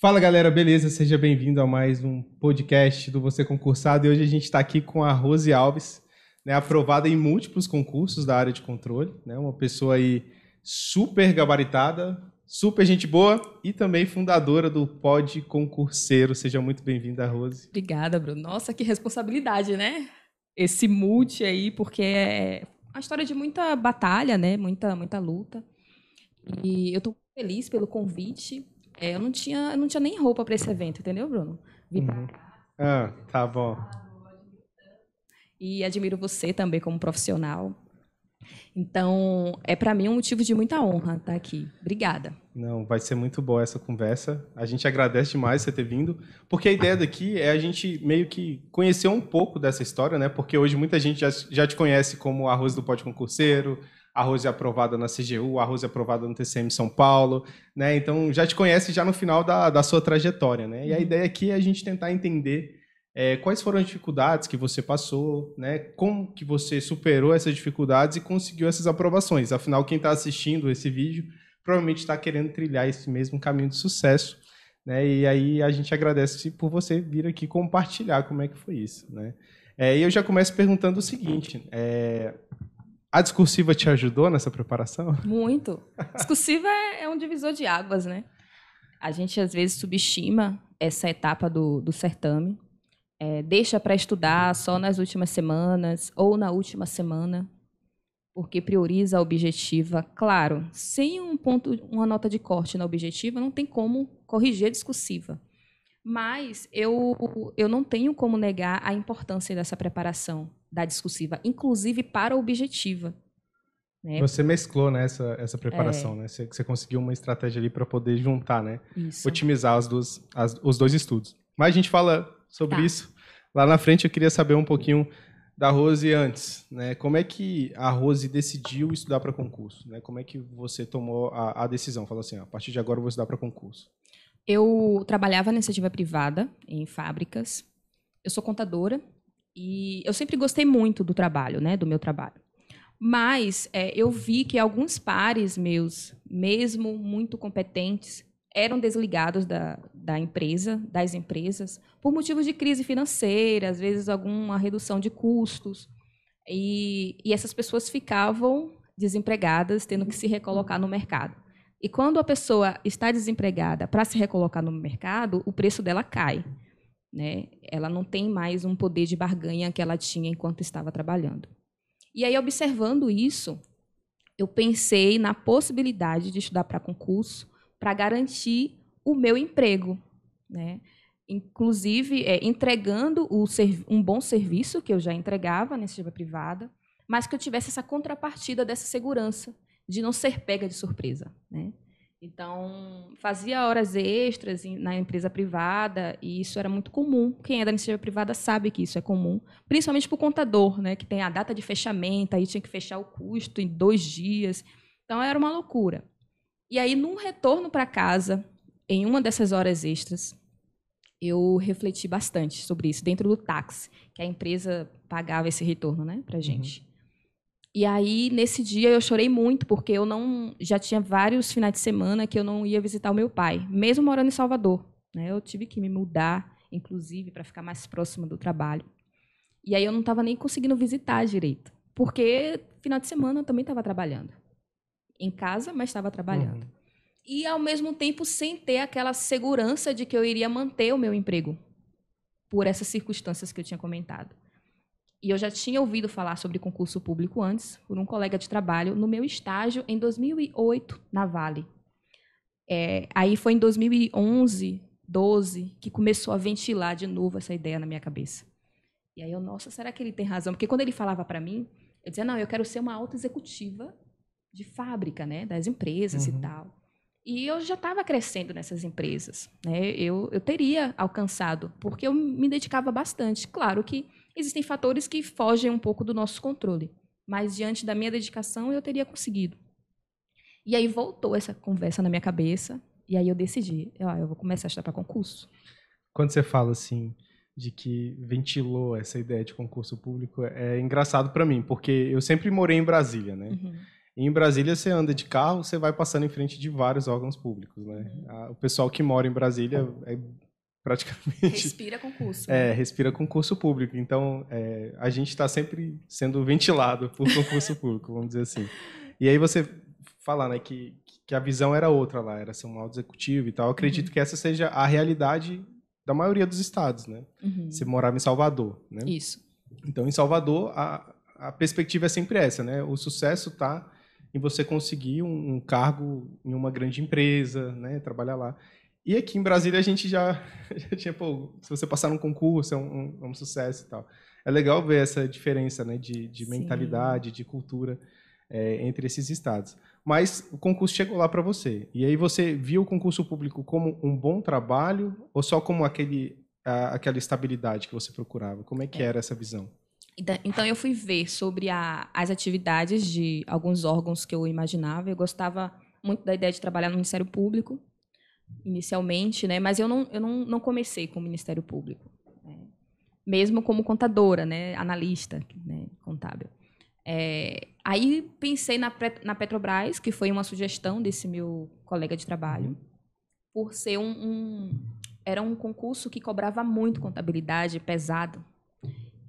Fala galera, beleza? Seja bem-vindo a mais um podcast do Você Concursado. E hoje a gente está aqui com a Rose Alves, né, aprovada em múltiplos concursos da área de controle, né, uma pessoa aí super gabaritada, super gente boa e também fundadora do Pod Concurseiro. Seja muito bem-vinda, Rose. Obrigada, Bruno. Nossa, que responsabilidade, né? Esse multi aí, porque é uma história de muita batalha, né? Muita, muita luta. E eu estou feliz pelo convite é, eu não tinha, não tinha nem roupa para esse evento, entendeu, Bruno? Vim uhum. pra cá. Ah, tá bom. E admiro você também como profissional. Então, é para mim um motivo de muita honra estar tá aqui. Obrigada. Não, vai ser muito boa essa conversa. A gente agradece demais você ter vindo, porque a ideia daqui é a gente meio que conhecer um pouco dessa história, né? Porque hoje muita gente já, já te conhece como Arroz do Pote Concurseiro, Arroz é aprovada na CGU, Arroz é aprovada no TCM São Paulo, né? Então já te conhece já no final da, da sua trajetória, né? E a uhum. ideia aqui é a gente tentar entender é, quais foram as dificuldades que você passou, né? Como que você superou essas dificuldades e conseguiu essas aprovações. Afinal, quem está assistindo esse vídeo provavelmente está querendo trilhar esse mesmo caminho de sucesso. Né? E aí a gente agradece por você vir aqui compartilhar como é que foi isso, né? É, e eu já começo perguntando o seguinte: é, a discursiva te ajudou nessa preparação? Muito. Discursiva é, é um divisor de águas, né? A gente às vezes subestima essa etapa do, do certame, é, deixa para estudar só nas últimas semanas ou na última semana, porque prioriza a objetiva. Claro, sem um ponto, uma nota de corte na objetiva, não tem como corrigir a discursiva. Mas eu, eu não tenho como negar a importância dessa preparação da discursiva, inclusive para a objetiva. Né? Você mesclou né, essa, essa preparação, é. né? Você, você, conseguiu uma estratégia ali para poder juntar, né? Isso. Otimizar as duas, as, os dois estudos. Mas a gente fala sobre tá. isso lá na frente. Eu queria saber um pouquinho da Rose antes, né? Como é que a Rose decidiu estudar para concurso? Né? Como é que você tomou a, a decisão? Falou assim, ó, a partir de agora eu vou estudar para concurso. Eu trabalhava na iniciativa privada, em fábricas. Eu sou contadora, e eu sempre gostei muito do trabalho, né, do meu trabalho. Mas é, eu vi que alguns pares meus, mesmo muito competentes, eram desligados da, da empresa, das empresas, por motivos de crise financeira, às vezes alguma redução de custos. E, e essas pessoas ficavam desempregadas, tendo que se recolocar no mercado. E quando a pessoa está desempregada para se recolocar no mercado, o preço dela cai. Né? Ela não tem mais um poder de barganha que ela tinha enquanto estava trabalhando. E aí, observando isso, eu pensei na possibilidade de estudar para concurso para garantir o meu emprego, né? Inclusive, é, entregando um bom serviço que eu já entregava na iniciativa privada, mas que eu tivesse essa contrapartida dessa segurança de não ser pega de surpresa, né? Então, fazia horas extras na empresa privada, e isso era muito comum. Quem é da iniciativa privada sabe que isso é comum, principalmente para o contador, né, que tem a data de fechamento, aí tinha que fechar o custo em dois dias. Então, era uma loucura. E aí, num retorno para casa, em uma dessas horas extras, eu refleti bastante sobre isso dentro do táxi, que a empresa pagava esse retorno né, para a uhum. gente. Uhum. E aí, nesse dia, eu chorei muito, porque eu não. Já tinha vários finais de semana que eu não ia visitar o meu pai, mesmo morando em Salvador. Né? Eu tive que me mudar, inclusive, para ficar mais próxima do trabalho. E aí eu não estava nem conseguindo visitar direito, porque final de semana eu também estava trabalhando. Em casa, mas estava trabalhando. Uhum. E, ao mesmo tempo, sem ter aquela segurança de que eu iria manter o meu emprego, por essas circunstâncias que eu tinha comentado. E eu já tinha ouvido falar sobre concurso público antes, por um colega de trabalho, no meu estágio em 2008, na Vale. É, aí foi em 2011, 12, que começou a ventilar de novo essa ideia na minha cabeça. E aí eu, nossa, será que ele tem razão? Porque quando ele falava para mim, eu dizia, não, eu quero ser uma alta executiva de fábrica, né, das empresas uhum. e tal. E eu já estava crescendo nessas empresas, né? Eu, eu teria alcançado, porque eu me dedicava bastante. Claro que Existem fatores que fogem um pouco do nosso controle, mas diante da minha dedicação eu teria conseguido. E aí voltou essa conversa na minha cabeça, e aí eu decidi, eu, ah, eu vou começar a estudar para concurso. Quando você fala assim, de que ventilou essa ideia de concurso público é engraçado para mim, porque eu sempre morei em Brasília, né? Uhum. Em Brasília você anda de carro, você vai passando em frente de vários órgãos públicos, né? Uhum. O pessoal que mora em Brasília é praticamente. Respira concurso. É, né? respira concurso público. Então, é, a gente está sempre sendo ventilado por concurso público, vamos dizer assim. E aí você falar, né, que, que a visão era outra lá, era ser um alto executivo e tal. Eu acredito uhum. que essa seja a realidade da maioria dos estados, né? Uhum. Você morava em Salvador, né? Isso. Então, em Salvador, a, a perspectiva é sempre essa, né? O sucesso está em você conseguir um, um cargo em uma grande empresa, né? Trabalhar lá. E aqui em Brasília a gente já, já tinha, pô, se você passar num concurso é um, um, é um sucesso e tal. É legal ver essa diferença né, de, de mentalidade, de cultura é, entre esses estados. Mas o concurso chegou lá para você. E aí você viu o concurso público como um bom trabalho ou só como aquele, a, aquela estabilidade que você procurava? Como é que é. era essa visão? Então, então eu fui ver sobre a, as atividades de alguns órgãos que eu imaginava. Eu gostava muito da ideia de trabalhar no Ministério Público, inicialmente, né? Mas eu não, eu não, não comecei com o Ministério Público, né? mesmo como contadora, né? Analista, né? Contábil. É, aí pensei na, na, Petrobras, que foi uma sugestão desse meu colega de trabalho, por ser um, um, era um concurso que cobrava muito contabilidade, pesado.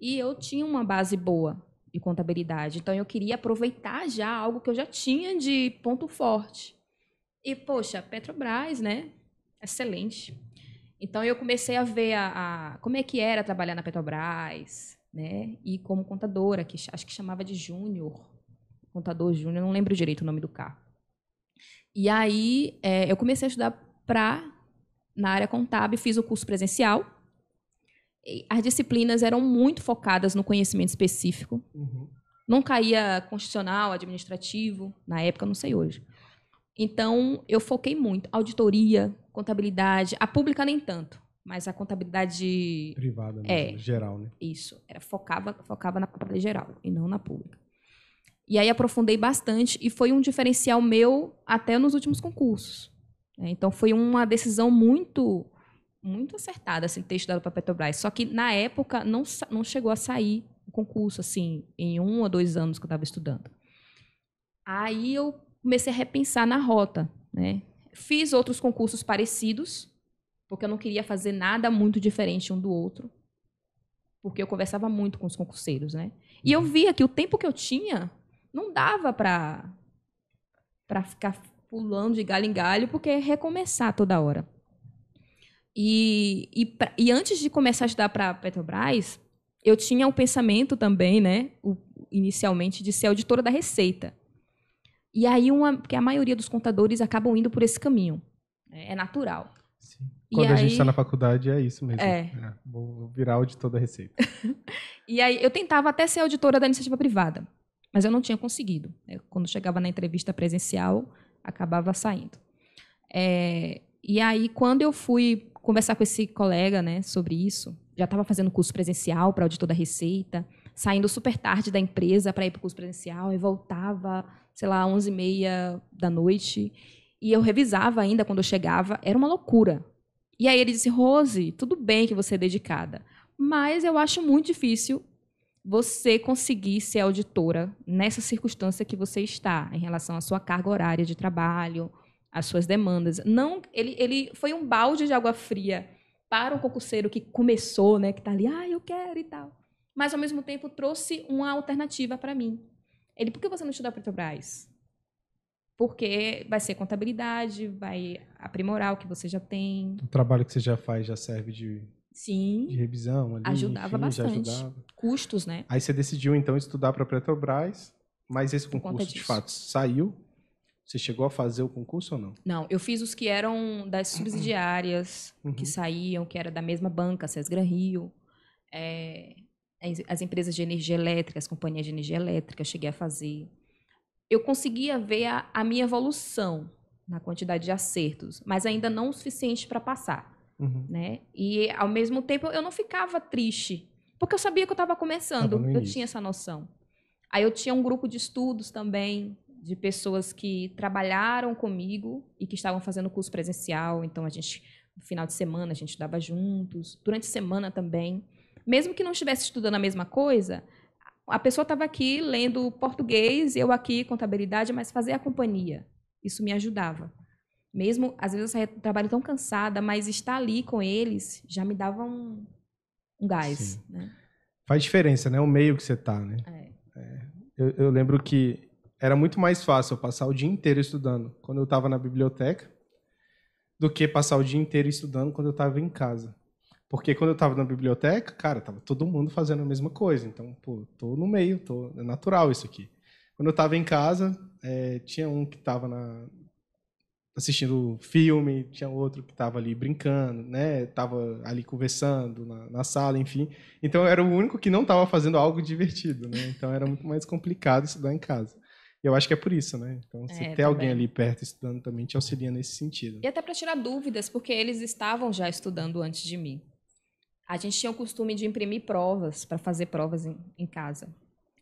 E eu tinha uma base boa de contabilidade, então eu queria aproveitar já algo que eu já tinha de ponto forte. E, poxa, Petrobras, né? Excelente. Então, eu comecei a ver a, a como é que era trabalhar na Petrobras, né? E como contadora, que acho que chamava de Júnior, contador Júnior, não lembro direito o nome do carro. E aí, é, eu comecei a estudar pra, na área contábil, fiz o curso presencial. as disciplinas eram muito focadas no conhecimento específico. Uhum. Não caía constitucional, administrativo, na época, não sei hoje. Então, eu foquei muito. Auditoria, contabilidade. A pública nem tanto, mas a contabilidade... Privada, é, geral, né? Isso. Era, focava, focava na contabilidade geral e não na pública. E aí aprofundei bastante e foi um diferencial meu até nos últimos concursos. Né? Então, foi uma decisão muito muito acertada, assim, ter estudado para Petrobras. Só que, na época, não, não chegou a sair o concurso, assim, em um ou dois anos que eu estava estudando. Aí eu comecei a repensar na rota, né? Fiz outros concursos parecidos, porque eu não queria fazer nada muito diferente um do outro, porque eu conversava muito com os concurseiros, né? E eu uhum. via que o tempo que eu tinha não dava para para ficar pulando de galho em galho, porque é recomeçar toda hora. E, e, e antes de começar a estudar para Petrobras, eu tinha o um pensamento também, né, o, inicialmente, de ser auditora da Receita. E aí, uma, porque a maioria dos contadores acabam indo por esse caminho. É, é natural. Sim. Quando e a aí... gente está na faculdade, é isso mesmo. É. é vou virar auditor da Receita. e aí, eu tentava até ser auditora da iniciativa privada, mas eu não tinha conseguido. Eu, é, quando chegava na entrevista presencial, acabava saindo. É, e aí, quando eu fui conversar com esse colega né, sobre isso, já estava fazendo curso presencial para auditor da Receita, saindo super tarde da empresa para ir para o curso presencial, e voltava sei lá, 11 e meia da noite. E eu revisava ainda quando eu chegava. Era uma loucura. E aí ele disse, Rose, tudo bem que você é dedicada, mas eu acho muito difícil você conseguir ser auditora nessa circunstância que você está, em relação à sua carga horária de trabalho, às suas demandas. Não, ele, ele foi um balde de água fria para um concurseiro que começou, né, que está ali, ah, eu quero e tal. Mas ao mesmo tempo trouxe uma alternativa para mim, ele, por que você não estudou a Petrobras? Porque vai ser contabilidade, vai aprimorar o que você já tem. O trabalho que você já faz já serve de, Sim, de revisão ali. Ajudava enfim, bastante. Ajudava. Custos, né? Aí você decidiu, então, estudar para a Petrobras, mas esse concurso, de fato, saiu. Você chegou a fazer o concurso ou não? Não, eu fiz os que eram das subsidiárias, uhum. que saíam, que era da mesma banca, Sesgran Rio. É, as, empresas de energia elétrica, as companhias de energia elétrica, cheguei a fazer. Eu conseguia ver a, a minha evolução na quantidade de acertos, mas ainda não o suficiente para passar. Uhum. Né? E, ao mesmo tempo, eu não ficava triste, porque eu sabia que eu estava começando, eu tinha essa noção. Aí eu tinha um grupo de estudos também, de pessoas que trabalharam comigo e que estavam fazendo curso presencial, então a gente no final de semana a gente dava juntos, durante a semana também mesmo que não estivesse estudando a mesma coisa, a pessoa estava aqui lendo português, eu aqui contabilidade, mas fazer a companhia. Isso me ajudava. Mesmo, às vezes, eu saía do trabalho tão cansada, mas estar ali com eles já me dava um, um gás. Né? Faz diferença, né? O meio que você está, né? É. É. Eu, eu lembro que era muito mais fácil eu passar o dia inteiro estudando quando eu estava na biblioteca do que passar o dia inteiro estudando quando eu estava em casa. Porque quando eu estava na biblioteca, cara, tava todo mundo fazendo a mesma coisa. Então, pô, tô no meio, tô, é natural isso aqui. Quando eu estava em casa, é, tinha um que estava na, assistindo filme, tinha outro que estava ali brincando, né? Tava ali conversando na, na, sala, enfim. Então era o único que não estava fazendo algo divertido, né? Então era muito mais complicado estudar em casa. E eu acho que é por isso, né? Então se é, ter alguém ali perto estudando também te auxilia nesse sentido. E até para tirar dúvidas, porque eles estavam já estudando antes de mim. A gente tinha o costume de imprimir provas para fazer provas em, em casa.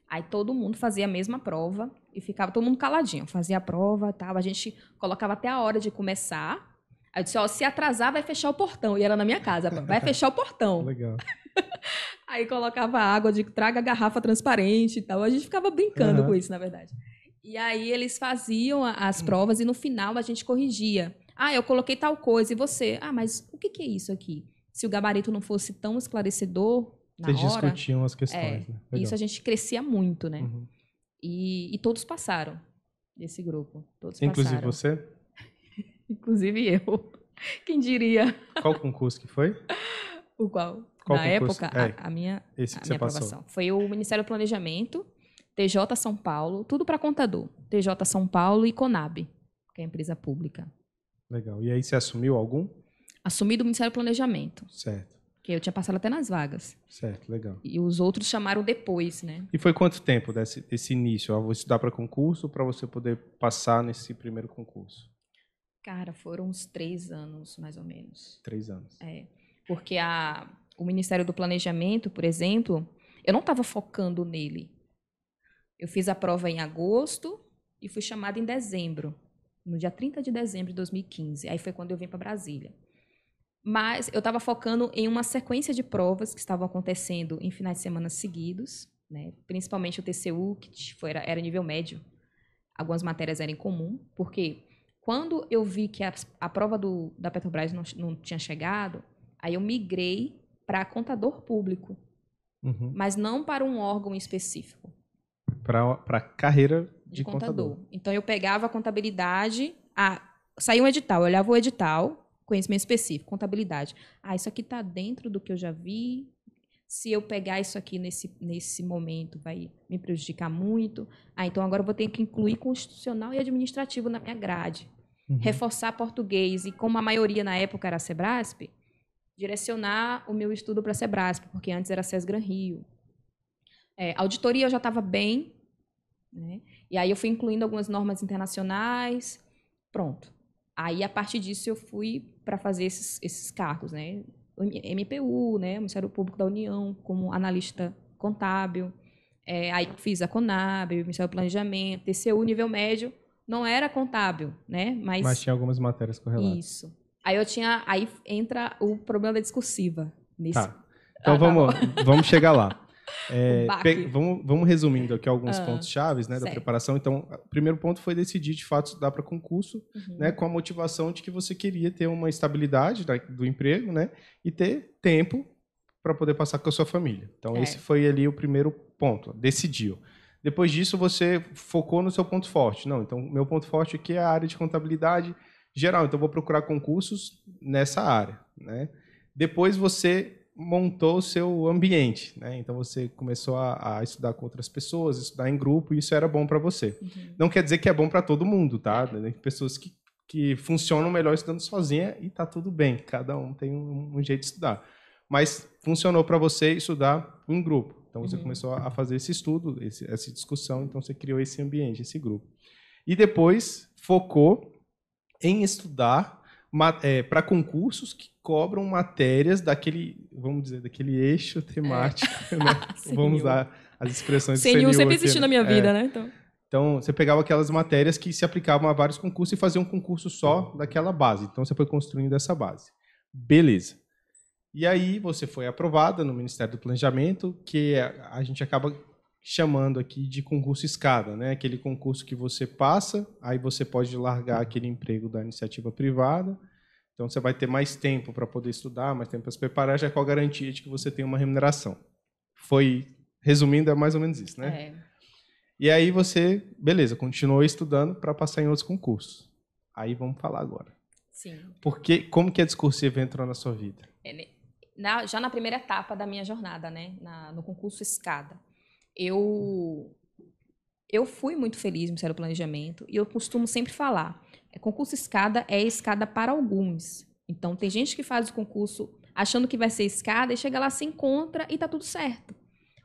Aí todo mundo fazia a mesma prova e ficava todo mundo caladinho, fazia a prova, tal. A gente colocava até a hora de começar. Aí eu disse, ó, se atrasar vai fechar o portão. E era na minha casa, vai fechar o portão. Legal. Aí colocava água de traga garrafa transparente e tal. A gente ficava brincando uhum. com isso, na verdade. E aí eles faziam as hum. provas e no final a gente corrigia. Ah, eu coloquei tal coisa e você. Ah, mas o que, que é isso aqui? se o gabarito não fosse tão esclarecedor, na Vocês hora, discutiam as questões. É, né? Isso a gente crescia muito, né? Uhum. E, e, todos passaram desse grupo. Todos Inclusive passaram. você? Inclusive eu. Quem diria? Qual concurso que foi? O qual? qual Na concurso? época, é, a, a, minha, esse a minha aprovação. Passou. Foi o Ministério do Planejamento, TJ São Paulo, tudo para contador. TJ São Paulo e Conab, que é a empresa pública. Legal. E aí você assumiu algum? assumi do Ministério do Planejamento. Certo. Que eu tinha passado até nas vagas. Certo, legal. E os outros chamaram depois, né? E foi quanto tempo desse, desse início? Eu ah, vou estudar para concurso para você poder passar nesse primeiro concurso? Cara, foram uns três anos, mais ou menos. Três anos. É. Porque a, o Ministério do Planejamento, por exemplo, eu não estava focando nele. Eu fiz a prova em agosto e fui chamada em dezembro, no dia 30 de dezembro de 2015. Aí foi quando eu vim para Brasília. Mas eu estava focando em uma sequência de provas que estavam acontecendo em finais de semana seguidos, né? principalmente o TCU, que foi, era, nível médio. Algumas matérias eram em comum, porque quando eu vi que a, a prova do, da Petrobras não, não tinha chegado, aí eu migrei para contador público, uhum. mas não para um órgão específico. Para carreira de, de contador. contador. Então eu pegava a contabilidade, a, ah, saiu um edital, eu olhava o edital, conhecimento específico, contabilidade. Ah, isso aqui está dentro do que eu já vi. Se eu pegar isso aqui nesse, nesse momento, vai me prejudicar muito. Ah, então agora eu vou ter que incluir constitucional e administrativo na minha grade. Uhum. Reforçar português. E como a maioria na época era a Sebrasp, direcionar o meu estudo para a Sebrasp, porque antes era SESGRAN Rio. É, auditoria eu já estava bem, né? E aí eu fui incluindo algumas normas internacionais. Pronto. Aí, a partir disso, eu fui para fazer esses, esses cargos, né? MPU, né? Ministério Público da União, como analista contábil. É, aí fiz a Conab, Ministério do Planejamento, TCU, nível médio. Não era contábil, né? Mas, Mas tinha algumas matérias correlatas. Isso. Aí eu tinha. Aí entra o problema da discursiva. Nesse... Tá. Então ah, vamos, tá vamos chegar lá. É, vamos, vamos resumindo aqui alguns ah, pontos chaves né, da preparação. Então, o primeiro ponto foi decidir de fato estudar para concurso, uhum. né, com a motivação de que você queria ter uma estabilidade da, do emprego né, e ter tempo para poder passar com a sua família. Então, é. esse foi ali o primeiro ponto. Decidiu. Depois disso, você focou no seu ponto forte. Não, então, meu ponto forte aqui é a área de contabilidade geral. Então, vou procurar concursos nessa área. Né? Depois, você montou o seu ambiente, né? Então você começou a, a, estudar com outras pessoas, estudar em grupo, e isso era bom para você. Uhum. Não quer dizer que é bom para todo mundo, tá? Tem né? pessoas que, que funcionam melhor estudando sozinha e tá tudo bem, cada um tem um, um jeito de estudar. Mas funcionou para você estudar em grupo. Então você uhum. começou a fazer esse estudo, esse, essa discussão, então você criou esse ambiente, esse grupo. E depois focou em estudar é, para concursos que cobram matérias daquele, vamos dizer, daquele eixo é. temático, é. né? vamos usar as expressões CNU, Sem CNU sempre existiu né? na minha é. vida, né? Então. então, você pegava aquelas matérias que se aplicavam a vários concursos e fazia um concurso só daquela base. Então, você foi construindo essa base. Beleza. E aí, você foi aprovada no Ministério do Planejamento, que é, a gente acaba chamando aqui de concurso escada, né? Aquele concurso que você passa, aí você pode largar aquele emprego da iniciativa privada. Então você vai ter mais tempo para poder estudar, mais tempo para se preparar, já é com a garantia de que você tem uma remuneração. Foi, resumindo, é mais ou menos isso, né? É. E aí você, beleza, continuou estudando para passar em outros concursos. Aí vamos falar agora. Sim. Porque como que a discursiva entrou na sua vida? Na, já na primeira etapa da minha jornada, né, na, no concurso Escada eu eu fui muito feliz no sério planejamento e eu costumo sempre falar, é, concurso escada é escada para alguns. Então tem gente que faz o concurso achando que vai ser escada e chega lá se encontra e tá tudo certo.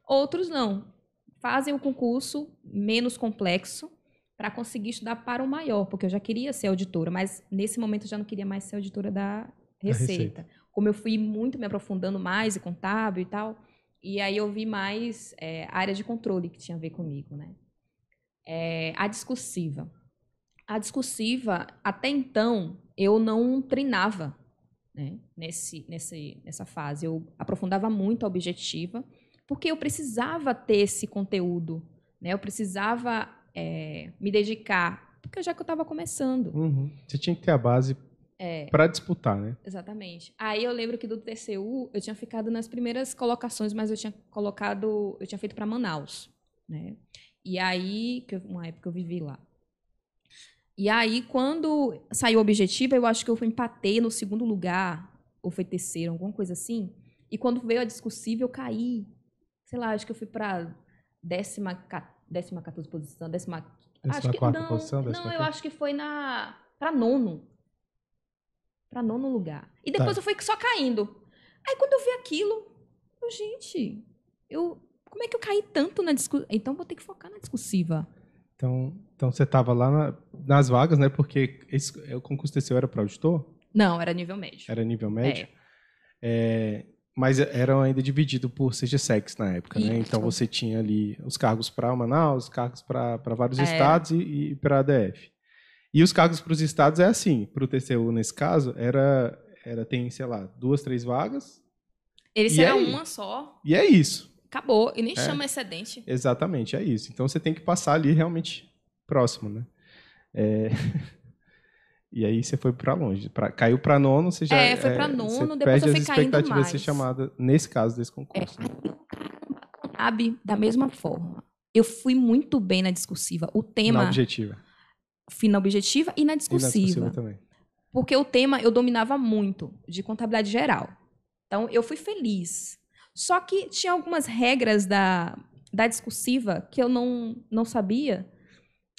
Outros não, fazem o concurso menos complexo para conseguir estudar para o maior, porque eu já queria ser auditora, mas nesse momento eu já não queria mais ser auditora da Receita. Da receita. Como eu fui muito me aprofundando mais e contábil e tal, e aí eu vi mais é, a área de controle que tinha a ver comigo, né? É, a discursiva. A discursiva, até então, eu não treinava né? nesse, nesse, nessa fase. Eu aprofundava muito a objetiva, porque eu precisava ter esse conteúdo, né? Eu precisava é, me dedicar, porque já que eu estava começando. Uhum. Você tinha que ter a base é. Para disputar, né? Exatamente. Aí eu lembro que do TCU eu tinha ficado nas primeiras colocações, mas eu tinha colocado, eu tinha feito para Manaus, né? E aí, que uma época eu vivi lá. E aí, quando saiu o objetivo, eu acho que eu empatei no segundo lugar, ou foi terceiro, alguma coisa assim. E quando veio a discussiva, eu caí. Sei lá, acho que eu fui para décima, décima 14 posição, décima. décima acho que, não, posição, décima não, eu acho que foi na para nono para nono lugar. E tá. depois tá. eu fui só caindo. Aí quando eu vi aquilo, eu, gente, eu como é que eu caí tanto na discussão Então vou ter que focar na discursiva. Então, então você estava lá na, nas vagas, né? Porque esse, é, o concurso desse era para auditor? Não, era nível médio. Era nível médio? É. é mas eram ainda dividido por CGSEX na época, Isso. né? Então você tinha ali os cargos para Manaus, os cargos para vários é. estados e, e para a ADF. E os cargos para os estados é assim. Para o TCU, nesse caso, era, era tem, sei lá, duas, três vagas. Ele será é uma isso. só. E é isso. Acabou. E nem é. chama excedente. Exatamente, é isso. Então você tem que passar ali realmente próximo, né? É... e aí você foi para longe. Pra... Caiu para nono, você já. É, foi para é, nono, depois eu fui caindo expectativas de ser chamada, nesse caso, desse concurso. Né? É. Né? da mesma forma. Eu fui muito bem na discursiva. O tema. Na objetiva na objetiva e na discursiva. E na discursiva também. Porque o tema eu dominava muito, de contabilidade geral. Então, eu fui feliz. Só que tinha algumas regras da, da discursiva que eu não, não sabia,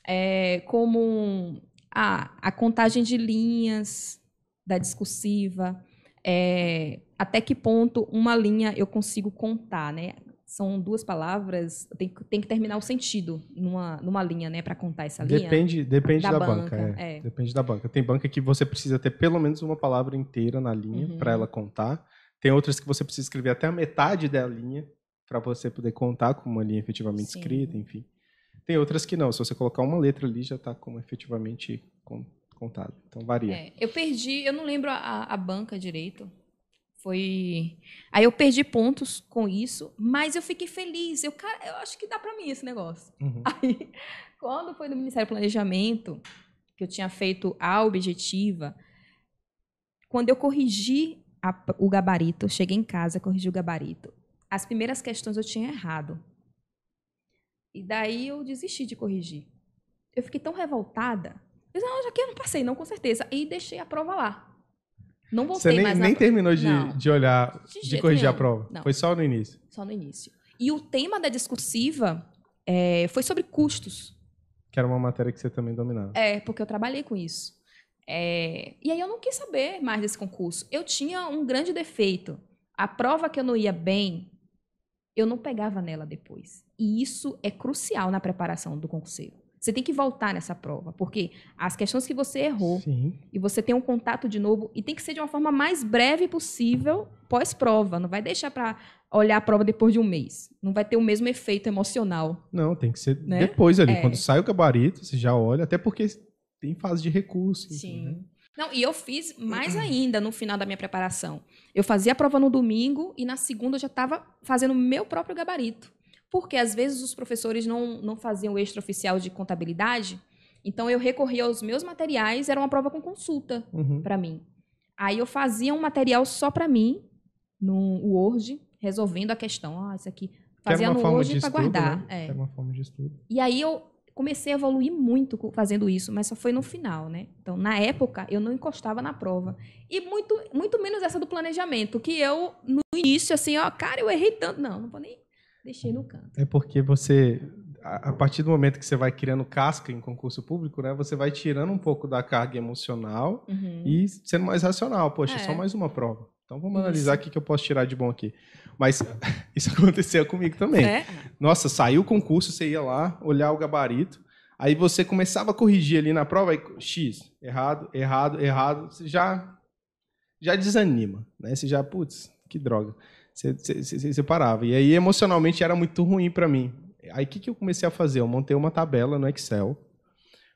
é, como a, ah, a contagem de linhas da discursiva, é, até que ponto uma linha eu consigo contar, né? são duas palavras, tem, tem que terminar o sentido numa, numa linha, né, para contar essa linha. Depende, depende da, da banca. banca é. É. Depende da banca. Tem banca que você precisa ter pelo menos uma palavra inteira na linha uhum. para ela contar. Tem outras que você precisa escrever até a metade da linha para você poder contar com uma linha efetivamente Sim. escrita, enfim. Tem outras que não. Se você colocar uma letra ali, já está como efetivamente contado. Então varia. É. eu perdi, eu não lembro a, a banca direito foi. Aí eu perdi pontos com isso, mas eu fiquei feliz. Eu, cara, eu acho que dá para mim esse negócio. Uhum. Aí, quando foi no Ministério do Planejamento, que eu tinha feito a objetiva, quando eu corrigi a, o gabarito, cheguei em casa, corrigi o gabarito. As primeiras questões eu tinha errado. E daí eu desisti de corrigir. Eu fiquei tão revoltada. Eu disse, não, ah, já que eu não passei, não, com certeza. E deixei a prova lá. Não voltei Você nem, mais nem terminou de, de olhar, de, de corrigir nenhum. a prova? Não. Foi só no início? Só no início. E o tema da discursiva é, foi sobre custos. Que era uma matéria que você também dominava. É, porque eu trabalhei com isso. É, e aí eu não quis saber mais desse concurso. Eu tinha um grande defeito. A prova que eu não ia bem, eu não pegava nela depois. E isso é crucial na preparação do concurseiro. Você tem que voltar nessa prova, porque as questões que você errou Sim. e você tem um contato de novo e tem que ser de uma forma mais breve possível pós-prova. Não vai deixar para olhar a prova depois de um mês. Não vai ter o mesmo efeito emocional. Não, tem que ser né? depois ali. É. Quando sai o gabarito, você já olha, até porque tem fase de recurso. Sim. né? Não, e eu fiz mais ainda no final da minha preparação. Eu fazia a prova no domingo e na segunda eu já estava fazendo meu próprio gabarito porque às vezes os professores não, não faziam o extraoficial de contabilidade, então eu recorria aos meus materiais, era uma prova com consulta uhum. para mim. Aí eu fazia um material só para mim, no Word, resolvendo a questão. Ah, isso aqui. Fazia no Word para guardar. Né? É. uma forma de estudo. E aí eu comecei a evoluir muito fazendo isso, mas só foi no final, né? Então, na época, eu não encostava na prova. E muito, muito menos essa do planejamento, que eu, no início, assim, ó, cara, eu errei tanto. Não, não vou nem deixei no canto. É porque você, a partir do momento que você vai criando casca em concurso público, né, você vai tirando um pouco da carga emocional uhum. e sendo mais racional. Poxa, é. só mais uma prova. Então vamos isso. analisar o que, que eu posso tirar de bom aqui. Mas isso aconteceu comigo também. É? Nossa, saiu o concurso, você ia lá olhar o gabarito, aí você começava a corrigir ali na prova, aí X, errado, errado, errado, você já, já desanima, né? Você já, putz, que droga. Você, parava. E aí, emocionalmente, era muito ruim para mim. Aí, o que, que eu comecei a fazer? Eu montei uma tabela no Excel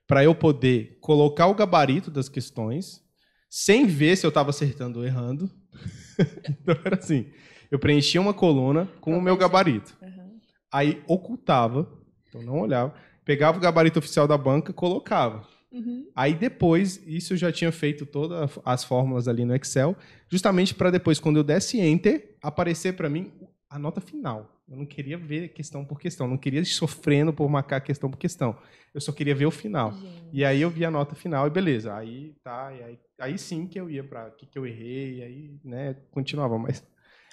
para eu poder colocar o gabarito das questões sem ver se eu estava acertando ou errando. então, era assim. Eu preenchia uma coluna com eu o meu pensei. gabarito. Uhum. Aí, ocultava, então não olhava, pegava o gabarito oficial da banca, colocava. Uhum. Aí depois, isso eu já tinha feito todas as fórmulas ali no Excel, justamente para depois, quando eu desse Enter, aparecer para mim a nota final. Eu não queria ver questão por questão, não queria ir sofrendo por marcar questão por questão. Eu só queria ver o final. Gente. E aí eu vi a nota final e beleza. Aí tá, e aí, aí sim que eu ia para o que, que eu errei, e aí né, continuava, mas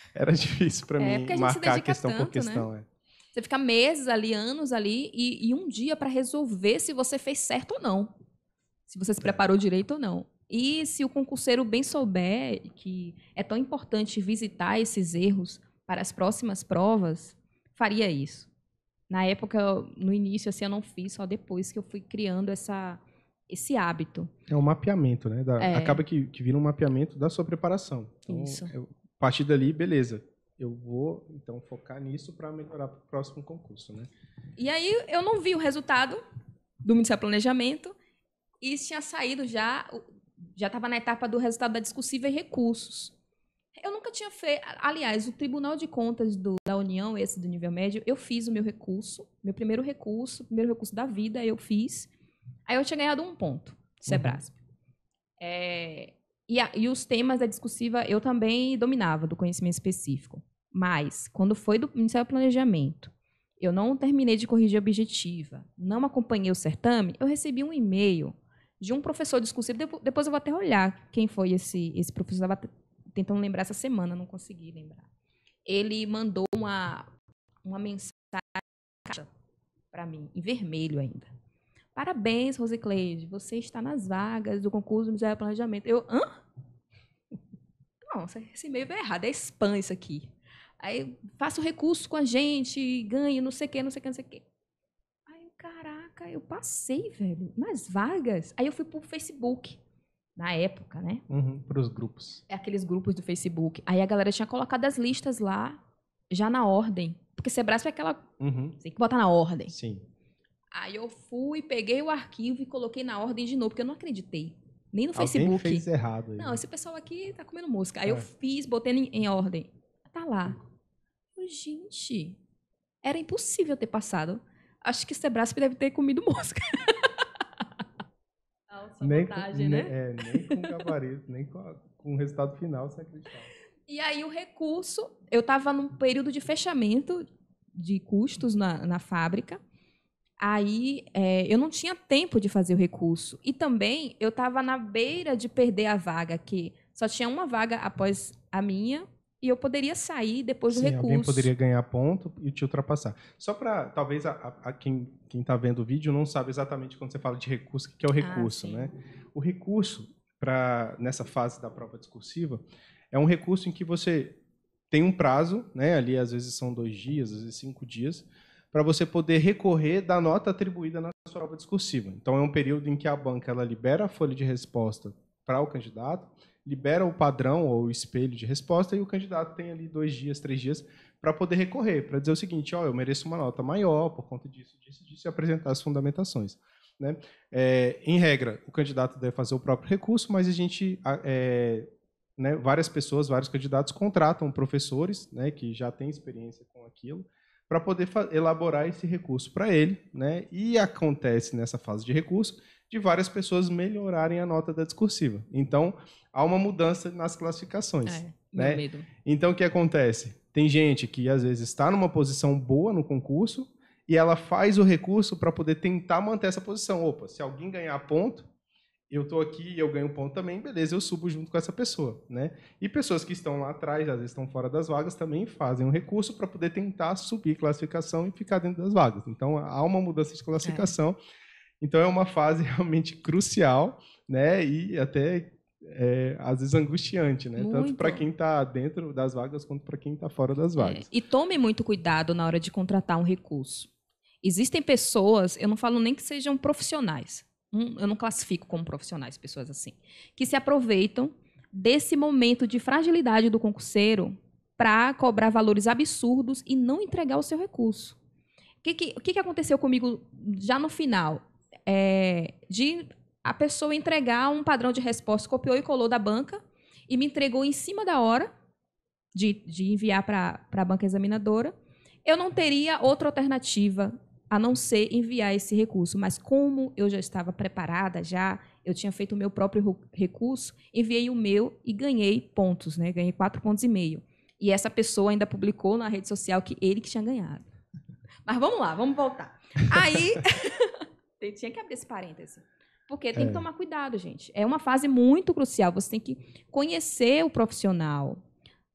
era difícil para é, mim marcar questão tanto, por né? questão. Né? É. Você fica meses ali, anos ali, e, e um dia para resolver se você fez certo ou não se você se é. preparou direito ou não. E se o concurseiro bem souber que é tão importante visitar esses erros para as próximas provas, faria isso. Na época, no início, assim, eu não fiz, só depois que eu fui criando essa, esse hábito. É um mapeamento, né? Da, é. Acaba que, que vira um mapeamento da sua preparação. Então, isso. Eu, a partir dali, beleza. Eu vou, então, focar nisso para melhorar para o próximo concurso, né? E aí, eu não vi o resultado do Ministério Planejamento, isso tinha saído já, já estava na etapa do resultado da discursiva e recursos. Eu nunca tinha feito. Aliás, o Tribunal de Contas do, da União, esse do nível médio, eu fiz o meu recurso, meu primeiro recurso, primeiro recurso da vida, eu fiz. Aí eu tinha ganhado um ponto, Sebrasp. Uhum. É, e, a, e os temas da discursiva eu também dominava, do conhecimento específico. Mas, quando foi do Ministério do Planejamento, eu não terminei de corrigir a objetiva, não acompanhei o certame, eu recebi um e-mail de um professor discursivo. Depois eu vou até olhar quem foi esse, esse professor. Estava tentando lembrar essa semana, não consegui lembrar. Ele mandou uma, uma mensagem para mim, em vermelho ainda. Parabéns, Rosicleide, você está nas vagas do concurso do Ministério do Planejamento. Eu, hã? Não, esse e-mail veio errado, é spam isso aqui. Aí, faça o recurso com a gente, ganhe, não sei o quê, não sei o quê, não sei o quê. Caraca, eu passei, velho, nas vagas. Aí eu fui pro Facebook. Na época, né? Uhum, pros grupos. É aqueles grupos do Facebook. Aí a galera tinha colocado as listas lá, já na ordem. Porque Sebrae é aquela. Uhum. Tem que botar na ordem. Sim. Aí eu fui, peguei o arquivo e coloquei na ordem de novo, porque eu não acreditei. Nem no Alguém Facebook. fez errado. Aí. Não, esse pessoal aqui tá comendo mosca. Aí é. eu fiz, botei em, em ordem. Tá lá. Gente, era impossível ter passado acho que Sebrasp deve ter comido mosca. Nossa, nem, vantagem, com, né? é, nem com gabarito, nem com, a, com o resultado final você acredita. E aí o recurso, eu estava num período de fechamento de custos na, na fábrica. Aí é, eu não tinha tempo de fazer o recurso. E também eu estava na beira de perder a vaga, que só tinha uma vaga após a minha e eu poderia sair depois do Sim, recurso. Alguém poderia ganhar ponto e te ultrapassar. Só para, talvez, a, a quem está vendo o vídeo não sabe exatamente quando você fala de recurso, o que é o ah, recurso. Ah, né? O recurso, para nessa fase da prova discursiva, é um recurso em que você tem um prazo, né? ali às vezes são dois dias, às vezes cinco dias, para você poder recorrer da nota atribuída na sua prova discursiva. Então, é um período em que a banca ela libera a folha de resposta para o candidato libera o padrão ou o espelho de resposta e o candidato tem ali dois dias, três dias para poder recorrer, para dizer o seguinte, ó, oh, eu mereço uma nota maior por conta disso, disso, disso e apresentar as fundamentações. Né? É, em regra, o candidato deve fazer o próprio recurso, mas a gente, é, né, várias pessoas, vários candidatos contratam professores né, que já têm experiência com aquilo para poder elaborar esse recurso para ele. Né? E acontece nessa fase de recurso de várias pessoas melhorarem a nota da discursiva. Então, há uma mudança nas classificações. É, né? medo. Então, o que acontece? Tem gente que, às vezes, está numa posição boa no concurso e ela faz o recurso para poder tentar manter essa posição. Opa, se alguém ganhar ponto, eu estou aqui e eu ganho ponto também, beleza, eu subo junto com essa pessoa, né? E pessoas que estão lá atrás, às vezes estão fora das vagas, também fazem um recurso para poder tentar subir classificação e ficar dentro das vagas. Então há uma mudança de classificação. É. Então é uma fase realmente crucial, né? E até é, às vezes angustiante, né? Muito. Tanto para quem está dentro das vagas quanto para quem está fora das é, vagas. É. E tome muito cuidado na hora de contratar um recurso. Existem pessoas, eu não falo nem que sejam profissionais, hum, eu não classifico como profissionais pessoas assim, que se aproveitam desse momento de fragilidade do concurseiro para cobrar valores absurdos e não entregar o seu recurso. O que, que, que, que aconteceu comigo já no final? é, de a pessoa entregar um padrão de resposta, copiou e colou da banca e me entregou em cima da hora de, de enviar para a banca examinadora, eu não teria outra alternativa a não ser enviar esse recurso. Mas como eu já estava preparada, já eu tinha feito o meu próprio recurso, enviei o meu e ganhei pontos, né? Ganhei quatro pontos e meio. E essa pessoa ainda publicou na rede social que ele que tinha ganhado. Mas vamos lá, vamos voltar. Aí tinha que abrir esse parêntese. Porque tem é. que tomar cuidado, gente. É uma fase muito crucial. Você tem que conhecer o profissional,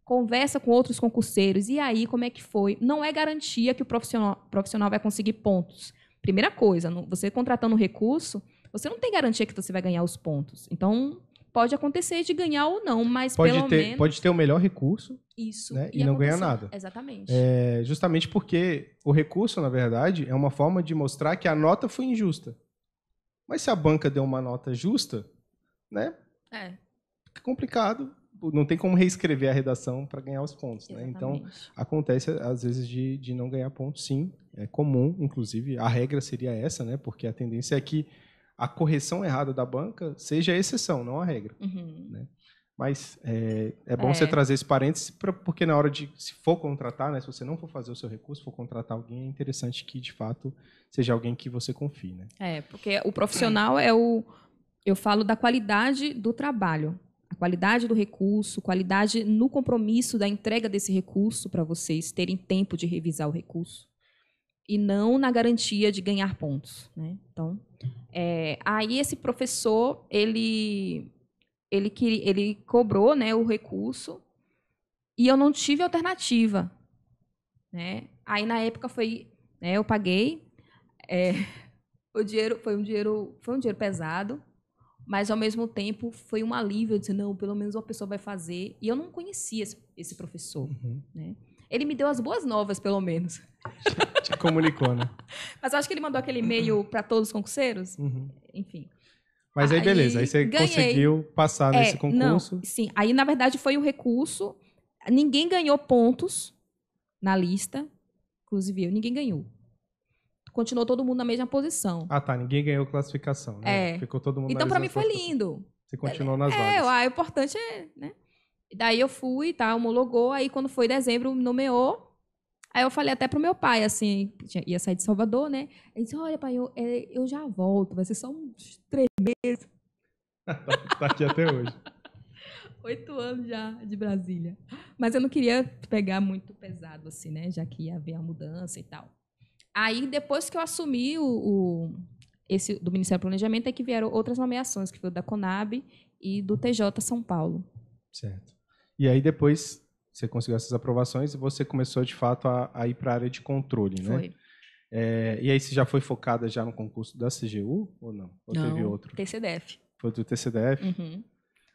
conversa com outros concurseiros. E aí, como é que foi? Não é garantia que o profissional, profissional vai conseguir pontos. Primeira coisa, você contratando um recurso, você não tem garantia que você vai ganhar os pontos. Então, pode acontecer de ganhar ou não, mas pode pelo ter, menos... Pode ter o melhor recurso Isso, né, e, e não ganhar nada. Exatamente. É, justamente porque o recurso, na verdade, é uma forma de mostrar que a nota foi injusta. Mas se a banca deu uma nota justa, né? É. Fica complicado. Não tem como reescrever a redação para ganhar os pontos. Né? Então, acontece às vezes de, de não ganhar pontos, sim. É comum, inclusive. A regra seria essa, né? Porque a tendência é que a correção errada da banca seja a exceção, não a regra. Uhum. Né? Mas é, é bom é. você trazer esse parênteses, pra, porque na hora de, se for contratar, né, se você não for fazer o seu recurso, for contratar alguém, é interessante que, de fato, seja alguém que você confie. Né? É, porque o profissional é o. Eu falo da qualidade do trabalho, a qualidade do recurso, qualidade no compromisso da entrega desse recurso, para vocês terem tempo de revisar o recurso e não na garantia de ganhar pontos. Né? Então, é, aí esse professor ele ele ele cobrou né, o recurso e eu não tive alternativa. Né? Aí na época foi né, eu paguei é, o dinheiro foi um dinheiro foi um dinheiro pesado, mas ao mesmo tempo foi um alívio eu disse não pelo menos uma pessoa vai fazer e eu não conhecia esse, esse professor. Uhum. Né? Ele me deu as boas novas pelo menos. Te comunicou, né? Mas eu acho que ele mandou aquele e-mail para todos os concurseiros. Uhum. Enfim. Mas aí, beleza. Aí você ganhei. conseguiu passar é, nesse concurso. Não, sim. Aí, na verdade, foi um recurso. Ninguém ganhou pontos na lista. Inclusive eu. Ninguém ganhou. Continuou todo mundo na mesma posição. Ah, tá. Ninguém ganhou classificação, né? É. Ficou todo mundo Então, para mim, foi lindo. Você continuou nas é, vagas. É, o importante é... Né? Daí eu fui, tá? Homologou. Aí, quando foi dezembro, nomeou. Aí eu falei até pro meu pai, assim, ia sair de Salvador, né? Ele disse, olha, pai, eu, é, eu já volto, vai ser só uns três meses. tá, aqui até hoje. Oito anos já de Brasília. Mas eu não queria pegar muito pesado, assim, né? Já que ia haver a mudança e tal. Aí, depois que eu assumi o, o esse do Ministério do Planejamento, é que vieram outras nomeações, que foi da Conab e do TJ São Paulo. Certo. E aí, depois, você conseguiu essas aprovações e você começou de fato a, a ir para a área de controle, né? Foi. É, e aí você já foi focada já no concurso da CGU ou não? Ou não, teve outro? TCDF. Foi do TCDF? Uhum.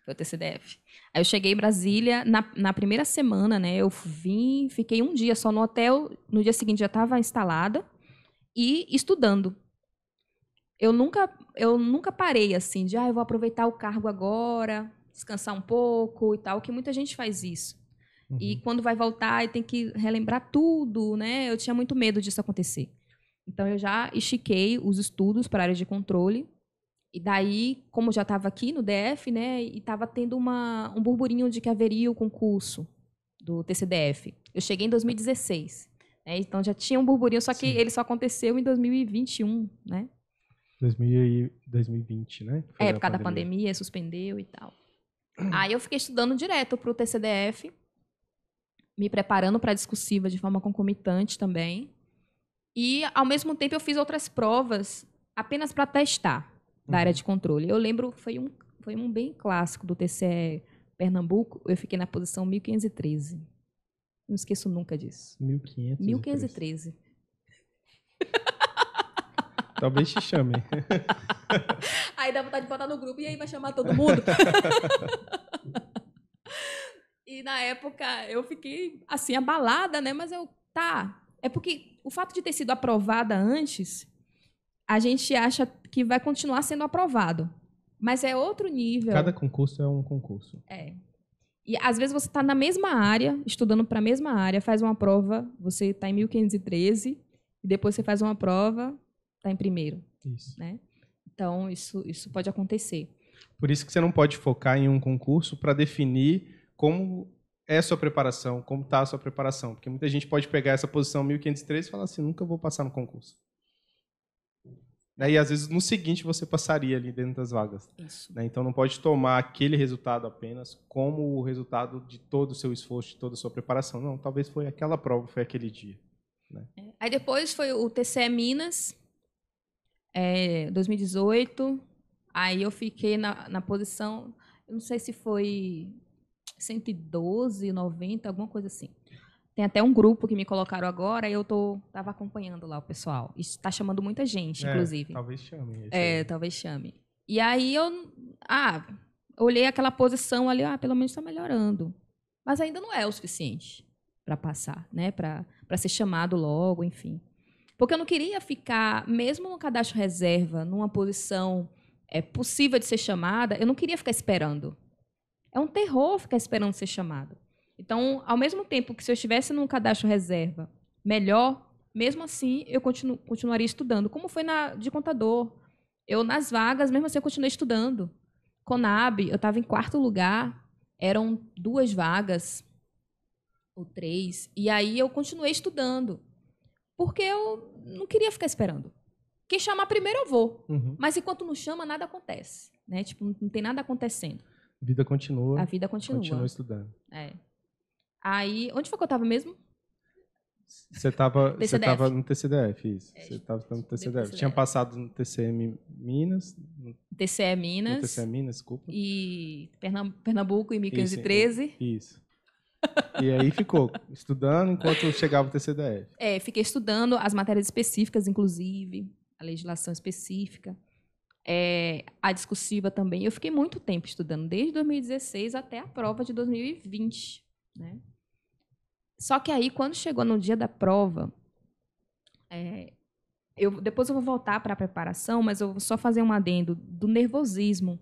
Foi o TCDF. Aí eu cheguei em Brasília, na, na primeira semana, né? Eu vim, fiquei um dia só no hotel, no dia seguinte já estava instalada e estudando. Eu nunca, eu nunca parei assim, de ah, eu vou aproveitar o cargo agora, descansar um pouco e tal, que muita gente faz isso. Uhum. E quando vai voltar, tem que relembrar tudo, né? Eu tinha muito medo disso acontecer. Então, eu já estiquei os estudos para a área de controle. E daí, como já estava aqui no DF, né? E estava tendo uma, um burburinho de que haveria o concurso do TCDF. Eu cheguei em 2016. Né? Então, já tinha um burburinho, só que Sim. ele só aconteceu em 2021, né? 2020, né? Foi é, por causa da pandemia. pandemia, suspendeu e tal. Aí eu fiquei estudando direto para o TCDF me preparando para a discursiva de forma concomitante também. E, ao mesmo tempo, eu fiz outras provas apenas para testar da área uhum. de controle. Eu lembro, foi um, foi um bem clássico do TCE Pernambuco, eu fiquei na posição 1513. Não esqueço nunca disso. 1513. 1513. Talvez te chame. aí dá vontade de botar no grupo e aí vai chamar todo mundo. E na época eu fiquei assim, abalada, né? Mas eu, tá. É porque o fato de ter sido aprovada antes, a gente acha que vai continuar sendo aprovado. Mas é outro nível. Cada concurso é um concurso. É. E às vezes você está na mesma área, estudando para a mesma área, faz uma prova, você está em 1513, e depois você faz uma prova, está em primeiro. Isso. Né? Então, isso, isso pode acontecer. Por isso que você não pode focar em um concurso para definir como é a sua preparação, como está a sua preparação. Porque muita gente pode pegar essa posição 1503 e falar assim, nunca vou passar no concurso. Né, e às vezes no seguinte você passaria ali dentro das vagas. Né, então não pode tomar aquele resultado apenas como o resultado de todo o seu esforço, de toda a sua preparação. Não, talvez foi aquela prova, foi aquele dia. Né. É. Aí depois foi o TCE Minas, é, 2018. Aí eu fiquei na, na posição, eu não sei se foi 112, 90, alguma coisa assim. Tem até um grupo que me colocaram agora e eu tô, tava acompanhando lá o pessoal. Está chamando muita gente, é, inclusive. Talvez chame. É, aí. talvez chame. E aí eu. Ah, olhei aquela posição ali, ah, pelo menos está melhorando. Mas ainda não é o suficiente para passar, né? Para ser chamado logo, enfim. Porque eu não queria ficar, mesmo no cadastro reserva, numa posição é, possível de ser chamada, eu não queria ficar esperando. É um terror ficar esperando ser chamado. Então, ao mesmo tempo que se eu estivesse num cadastro reserva melhor, mesmo assim eu continuo, continuaria estudando, como foi na de contador. Eu, nas vagas, mesmo assim, eu continuei estudando. Conab, eu estava em quarto lugar, eram duas vagas, ou três, e aí eu continuei estudando, porque eu não queria ficar esperando. Quem chamar primeiro eu vou, uhum. mas enquanto não chama, nada acontece. Né? Tipo, não tem nada acontecendo. A vida continua. A vida continua. Continua estudando. É. Aí, onde foi que eu estava mesmo? Você estava é, você tava no TCDF, isso. Você é, estava no TCDF. TCDF. Tinha passado no TCM Minas. No, TCE Minas. No TCE Minas, desculpa. E Pernambuco em 1513. Isso. isso. E aí ficou estudando enquanto chegava o TCDF. É, fiquei estudando as matérias específicas, inclusive, a legislação específica é, a discursiva também. Eu fiquei muito tempo estudando, desde 2016 até a prova de 2020. Né? Só que aí, quando chegou no dia da prova, é, eu, depois eu vou voltar para a preparação, mas eu vou só fazer um adendo do nervosismo.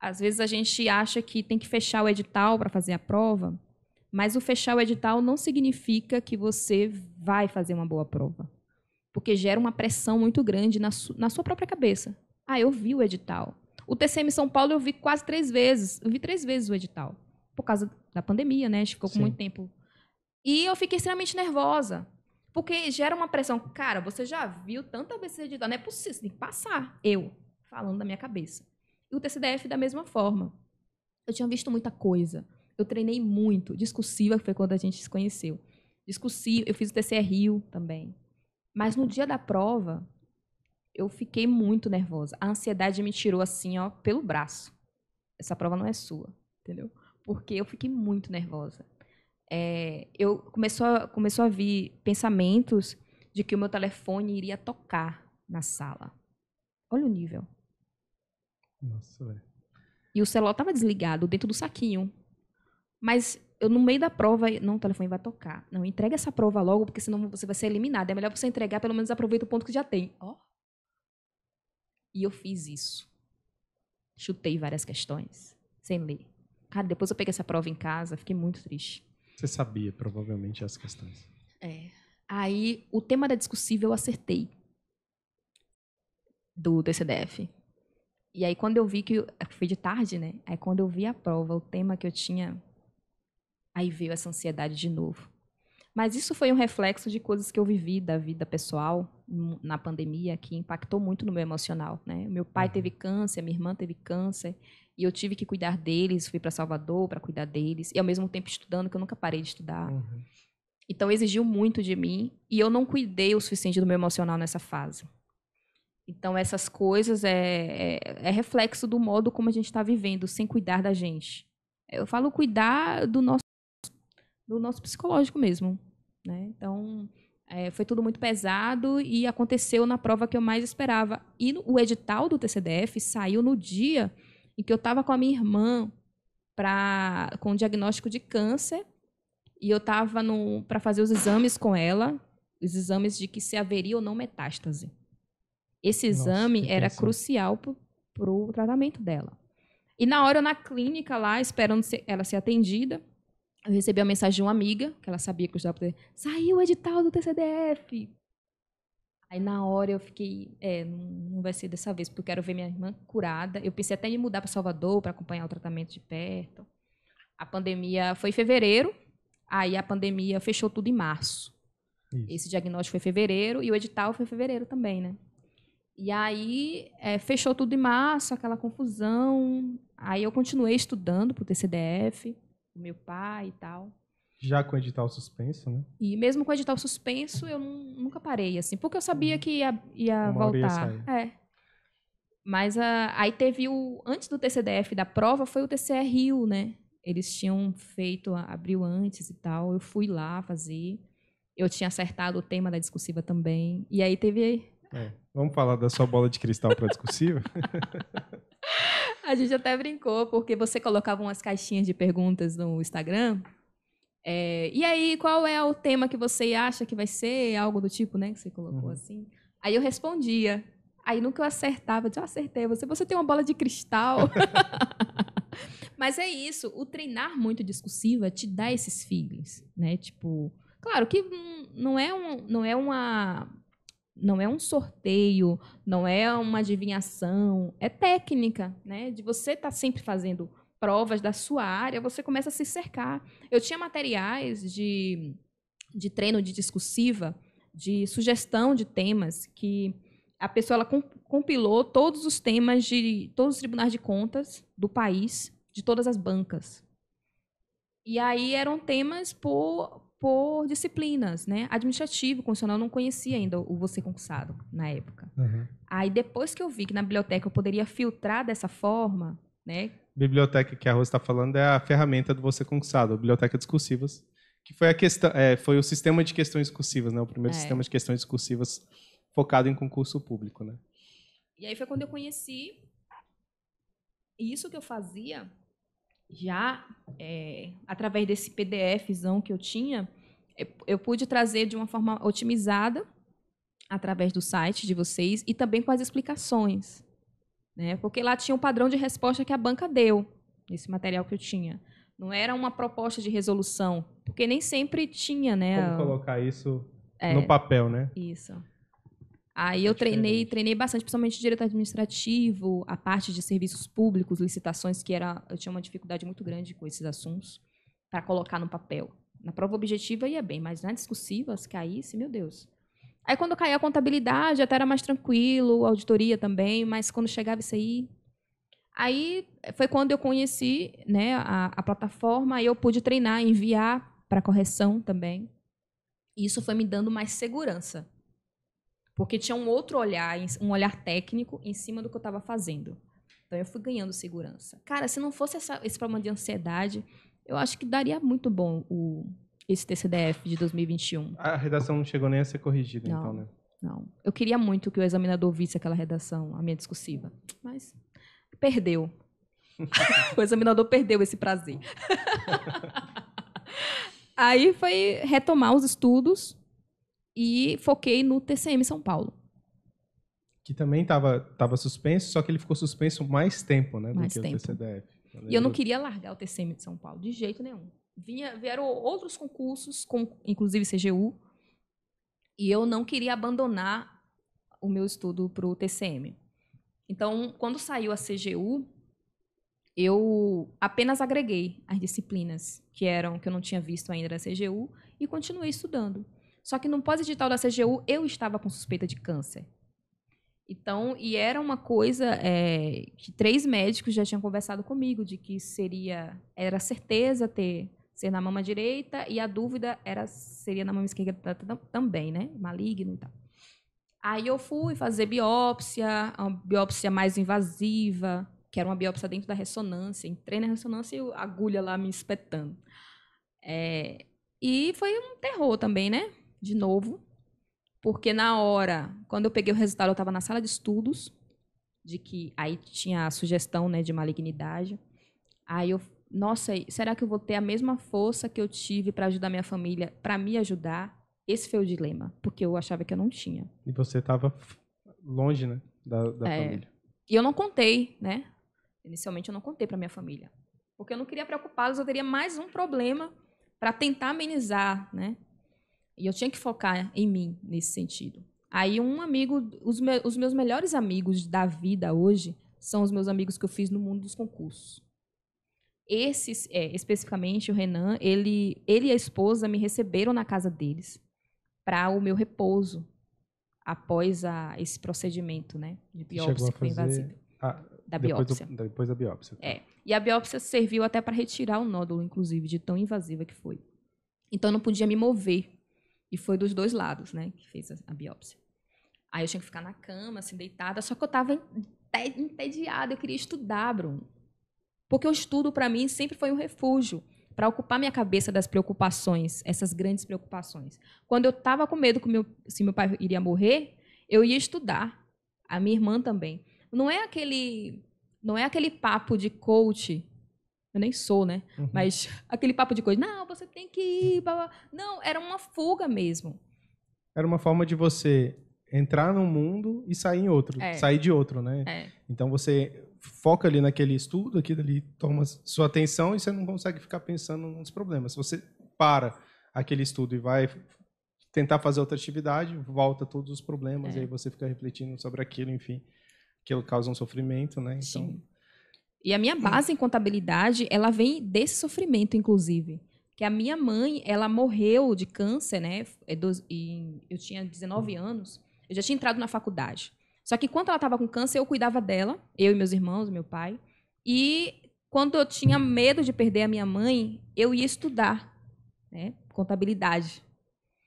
Às vezes a gente acha que tem que fechar o edital para fazer a prova, mas o fechar o edital não significa que você vai fazer uma boa prova, porque gera uma pressão muito grande na, su na sua própria cabeça. Ah, eu vi o edital. O TCM São Paulo eu vi quase três vezes. Eu vi três vezes o edital. Por causa da pandemia, né? A gente ficou com Sim. muito tempo. E eu fiquei extremamente nervosa. Porque gera uma pressão. Cara, você já viu tanta vez esse edital. Não é possível, você tem que passar. Eu, falando da minha cabeça. E o TCDF da mesma forma. Eu tinha visto muita coisa. Eu treinei muito. Discursiva, que foi quando a gente se conheceu. Discursiva, eu fiz o TCR Rio também. Mas no dia da prova, eu fiquei muito nervosa. A ansiedade me tirou assim, ó, pelo braço. Essa prova não é sua, entendeu? Porque eu fiquei muito nervosa. É, eu começou a, começou a vir pensamentos de que o meu telefone iria tocar na sala. Olha o nível. Nossa, velho. E o celular estava desligado dentro do saquinho. Mas eu no meio da prova, não, o telefone vai tocar. Não, entrega essa prova logo, porque senão você vai ser eliminado. É melhor você entregar, pelo menos aproveita o ponto que já tem. Ó. Oh. E eu fiz isso. Chutei várias questões, sem ler. Cara, depois eu peguei essa prova em casa, fiquei muito triste. Você sabia, provavelmente, as questões. É. Aí, o tema da discussiva eu acertei. Do TCDF. E aí, quando eu vi que. Eu, é foi de tarde, né? Aí, quando eu vi a prova, o tema que eu tinha. Aí veio essa ansiedade de novo. Mas isso foi um reflexo de coisas que eu vivi da vida pessoal hum, na pandemia que impactou muito no meu emocional, né? Meu pai teve uhum. câncer, minha irmã teve câncer e eu tive que cuidar deles, fui para Salvador para cuidar deles e ao mesmo tempo estudando que eu nunca parei de estudar. Uhum. Então exigiu muito de mim e eu não cuidei o suficiente do meu emocional nessa fase. Então essas coisas é, é, é reflexo do modo como a gente está vivendo, sem cuidar da gente. Eu falo cuidar do, nosso do nosso psicológico mesmo. Né? Então, é, foi tudo muito pesado e aconteceu na prova que eu mais esperava. E no, o edital do TCDF saiu no dia em que eu estava com a minha irmã pra, com diagnóstico de câncer e eu estava para fazer os exames com ela, os exames de que se haveria ou não metástase. Esse exame Nossa, era crucial para o tratamento dela. E na hora, eu na clínica lá, esperando ela ser atendida, eu recebi a mensagem de uma amiga, que ela sabia que eu estudava saiu o edital do TCDF. Aí na hora eu fiquei, é, não vai ser dessa vez, porque eu quero ver minha irmã curada. Eu pensei até em mudar para Salvador para acompanhar o tratamento de perto. A pandemia foi em fevereiro, aí a pandemia fechou tudo em março. Isso. Esse diagnóstico foi em fevereiro e o edital foi em fevereiro também, né? E aí é, fechou tudo em março, aquela confusão. Aí eu continuei estudando para o TCDF o meu pai e tal. Já com o edital suspenso, né? E mesmo com o edital suspenso, eu nunca parei, assim, porque eu sabia hum. que ia, ia Uma voltar. Ia é. Mas a, ah, aí teve o. Antes do TCDF da prova, foi o TCR Rio, né? Eles tinham feito, abriu antes e tal. Eu fui lá fazer. Eu tinha acertado o tema da discursiva também. E aí teve. É, vamos falar da sua bola de cristal para a discursiva? A gente até brincou, porque você colocava umas caixinhas de perguntas no Instagram. É, e aí, qual é o tema que você acha que vai ser? Algo do tipo, né? Que você colocou uhum. assim. Aí eu respondia. Aí nunca eu acertava, eu ah, acertei você, você tem uma bola de cristal. Mas é isso, o treinar muito discursiva te dá esses feelings, né? Tipo, claro que não é, um, não é uma não é um sorteio, não é uma adivinhação, é técnica, né? De você estar tá sempre fazendo provas da sua área, você começa a se cercar. Eu tinha materiais de, de treino de discursiva, de sugestão de temas, que a pessoa ela compilou todos os temas de todos os tribunais de contas do país, de todas as bancas. E aí eram temas por, por disciplinas, né? Administrativo, constitucional, eu não conhecia ainda o você concursado na época. Uhum. Aí depois que eu vi que na biblioteca eu poderia filtrar dessa forma, né? Biblioteca que a Rosa está falando é a ferramenta do você concursado, a biblioteca discursivas, que foi a questão, é, foi o sistema de questões discursivas, né? O primeiro é. sistema de questões discursivas focado em concurso público, né? E aí foi quando eu conheci e isso que eu fazia já é, através desse PDFzão que eu tinha, eu, pude trazer de uma forma otimizada através do site de vocês e também com as explicações. Né? Porque lá tinha um padrão de resposta que a banca deu nesse material que eu tinha. Não era uma proposta de resolução, porque nem sempre tinha, né? Como colocar isso é, no papel, né? Isso. Aí é eu treinei, treinei bastante, principalmente direito administrativo, a parte de serviços públicos, licitações, que era, eu tinha uma dificuldade muito grande com esses assuntos, para colocar no papel. Na prova objetiva ia bem, mas na discursivas se caísse, meu Deus. Aí quando caía a contabilidade, até era mais tranquilo, auditoria também, mas quando chegava isso aí. Aí foi quando eu conheci né, a, a plataforma, aí eu pude treinar, enviar para correção também. Isso foi me dando mais segurança porque tinha um outro olhar, um olhar técnico em cima do que eu estava fazendo. Então eu fui ganhando segurança. Cara, se não fosse essa, esse problema de ansiedade, eu acho que daria muito bom o, esse TCDF de 2021. A redação não chegou nem a ser corrigida, não, então, né? Não. Eu queria muito que o examinador visse aquela redação, a minha discursiva. Mas perdeu. o examinador perdeu esse prazer. Aí foi retomar os estudos e foquei no TCM São Paulo. Que também estava tava suspenso, só que ele ficou suspenso mais tempo, né? Mais do que tempo. o TCDF. Eu e eu não queria largar o TCM de São Paulo, de jeito nenhum. Vinha, vieram outros concursos, com, inclusive CGU, e eu não queria abandonar o meu estudo para o TCM. Então, quando saiu a CGU, eu apenas agreguei as disciplinas que eram que eu não tinha visto ainda da CGU e continuei estudando. Só que no pós-edital da CGU, eu estava com suspeita de câncer. Então, e era uma coisa é, que três médicos já tinham conversado comigo, de que seria, era certeza ter ser na mama direita e a dúvida era seria na mama esquerda também, né? Maligno e tal. Aí eu fui fazer biópsia, uma biópsia mais invasiva, que era uma biópsia dentro da ressonância. Entrei na ressonância e a agulha lá me espetando. É, e foi um terror também, né? de novo, porque na hora, quando eu peguei o resultado, eu estava na sala de estudos, de que aí tinha a sugestão né, de malignidade. Aí eu, nossa, será que eu vou ter a mesma força que eu tive para ajudar minha família, para me ajudar? Esse foi o dilema, porque eu achava que eu não tinha. E você estava longe, né, da, da é, família. E eu não contei, né? Inicialmente eu não contei para minha família, porque eu não queria preocupá-los, eu teria mais um problema para tentar amenizar, né? E eu tinha que focar em mim nesse sentido. Aí um amigo, os, me, os meus melhores amigos da vida hoje são os meus amigos que eu fiz no mundo dos concursos. Esses, é, especificamente o Renan, ele, ele e a esposa me receberam na casa deles para o meu repouso após a, esse procedimento, né, de biópsia foi invasiva. da depois biópsia. Do, depois da biópsia. Tá. É. E a biópsia serviu até para retirar o nódulo, inclusive, de tão invasiva que foi. Então eu não podia me mover e foi dos dois lados, né, que fez a, a biópsia. Aí eu tinha que ficar na cama, assim, deitada, só que eu estava entediada, eu queria estudar, Bruno. Porque o estudo, para mim, sempre foi um refúgio para ocupar minha cabeça das preocupações, essas grandes preocupações. Quando eu estava com medo que meu, se meu pai iria morrer, eu ia estudar. A minha irmã também. Não é aquele, não é aquele papo de coach eu nem sou, né? Uhum. Mas aquele papo de coisa, não, você tem que ir, blá, blá. não, era uma fuga mesmo. Era uma forma de você entrar num mundo e sair em outro, é. sair de outro, né? É. Então você foca ali naquele estudo, aquilo ali toma sua atenção e você não consegue ficar pensando nos problemas. Se você para aquele estudo e vai tentar fazer outra atividade, volta todos os problemas é. e aí você fica refletindo sobre aquilo, enfim, aquilo causa um sofrimento, né? Então, Sim. E a minha base em contabilidade, ela vem desse sofrimento, inclusive. Que a minha mãe, ela morreu de câncer, né? É eu tinha 19 anos. Eu já tinha entrado na faculdade. Só que quando ela estava com câncer, eu cuidava dela, eu e meus irmãos, meu pai. E quando eu tinha medo de perder a minha mãe, eu ia estudar, né? Contabilidade.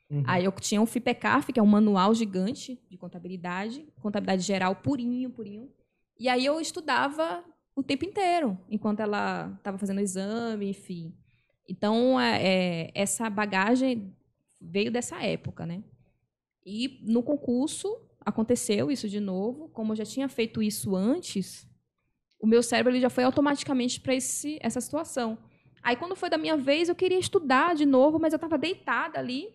Uhum. Aí eu tinha um FIPECAF, que é um manual gigante de contabilidade, contabilidade geral purinho, purinho. E aí eu estudava o tempo inteiro, enquanto ela estava fazendo o exame, enfim. Então, é, é, essa bagagem veio dessa época, né? E no concurso aconteceu isso de novo. Como eu já tinha feito isso antes, o meu cérebro ele já foi automaticamente para essa situação. Aí, quando foi da minha vez, eu queria estudar de novo, mas eu estava deitada ali,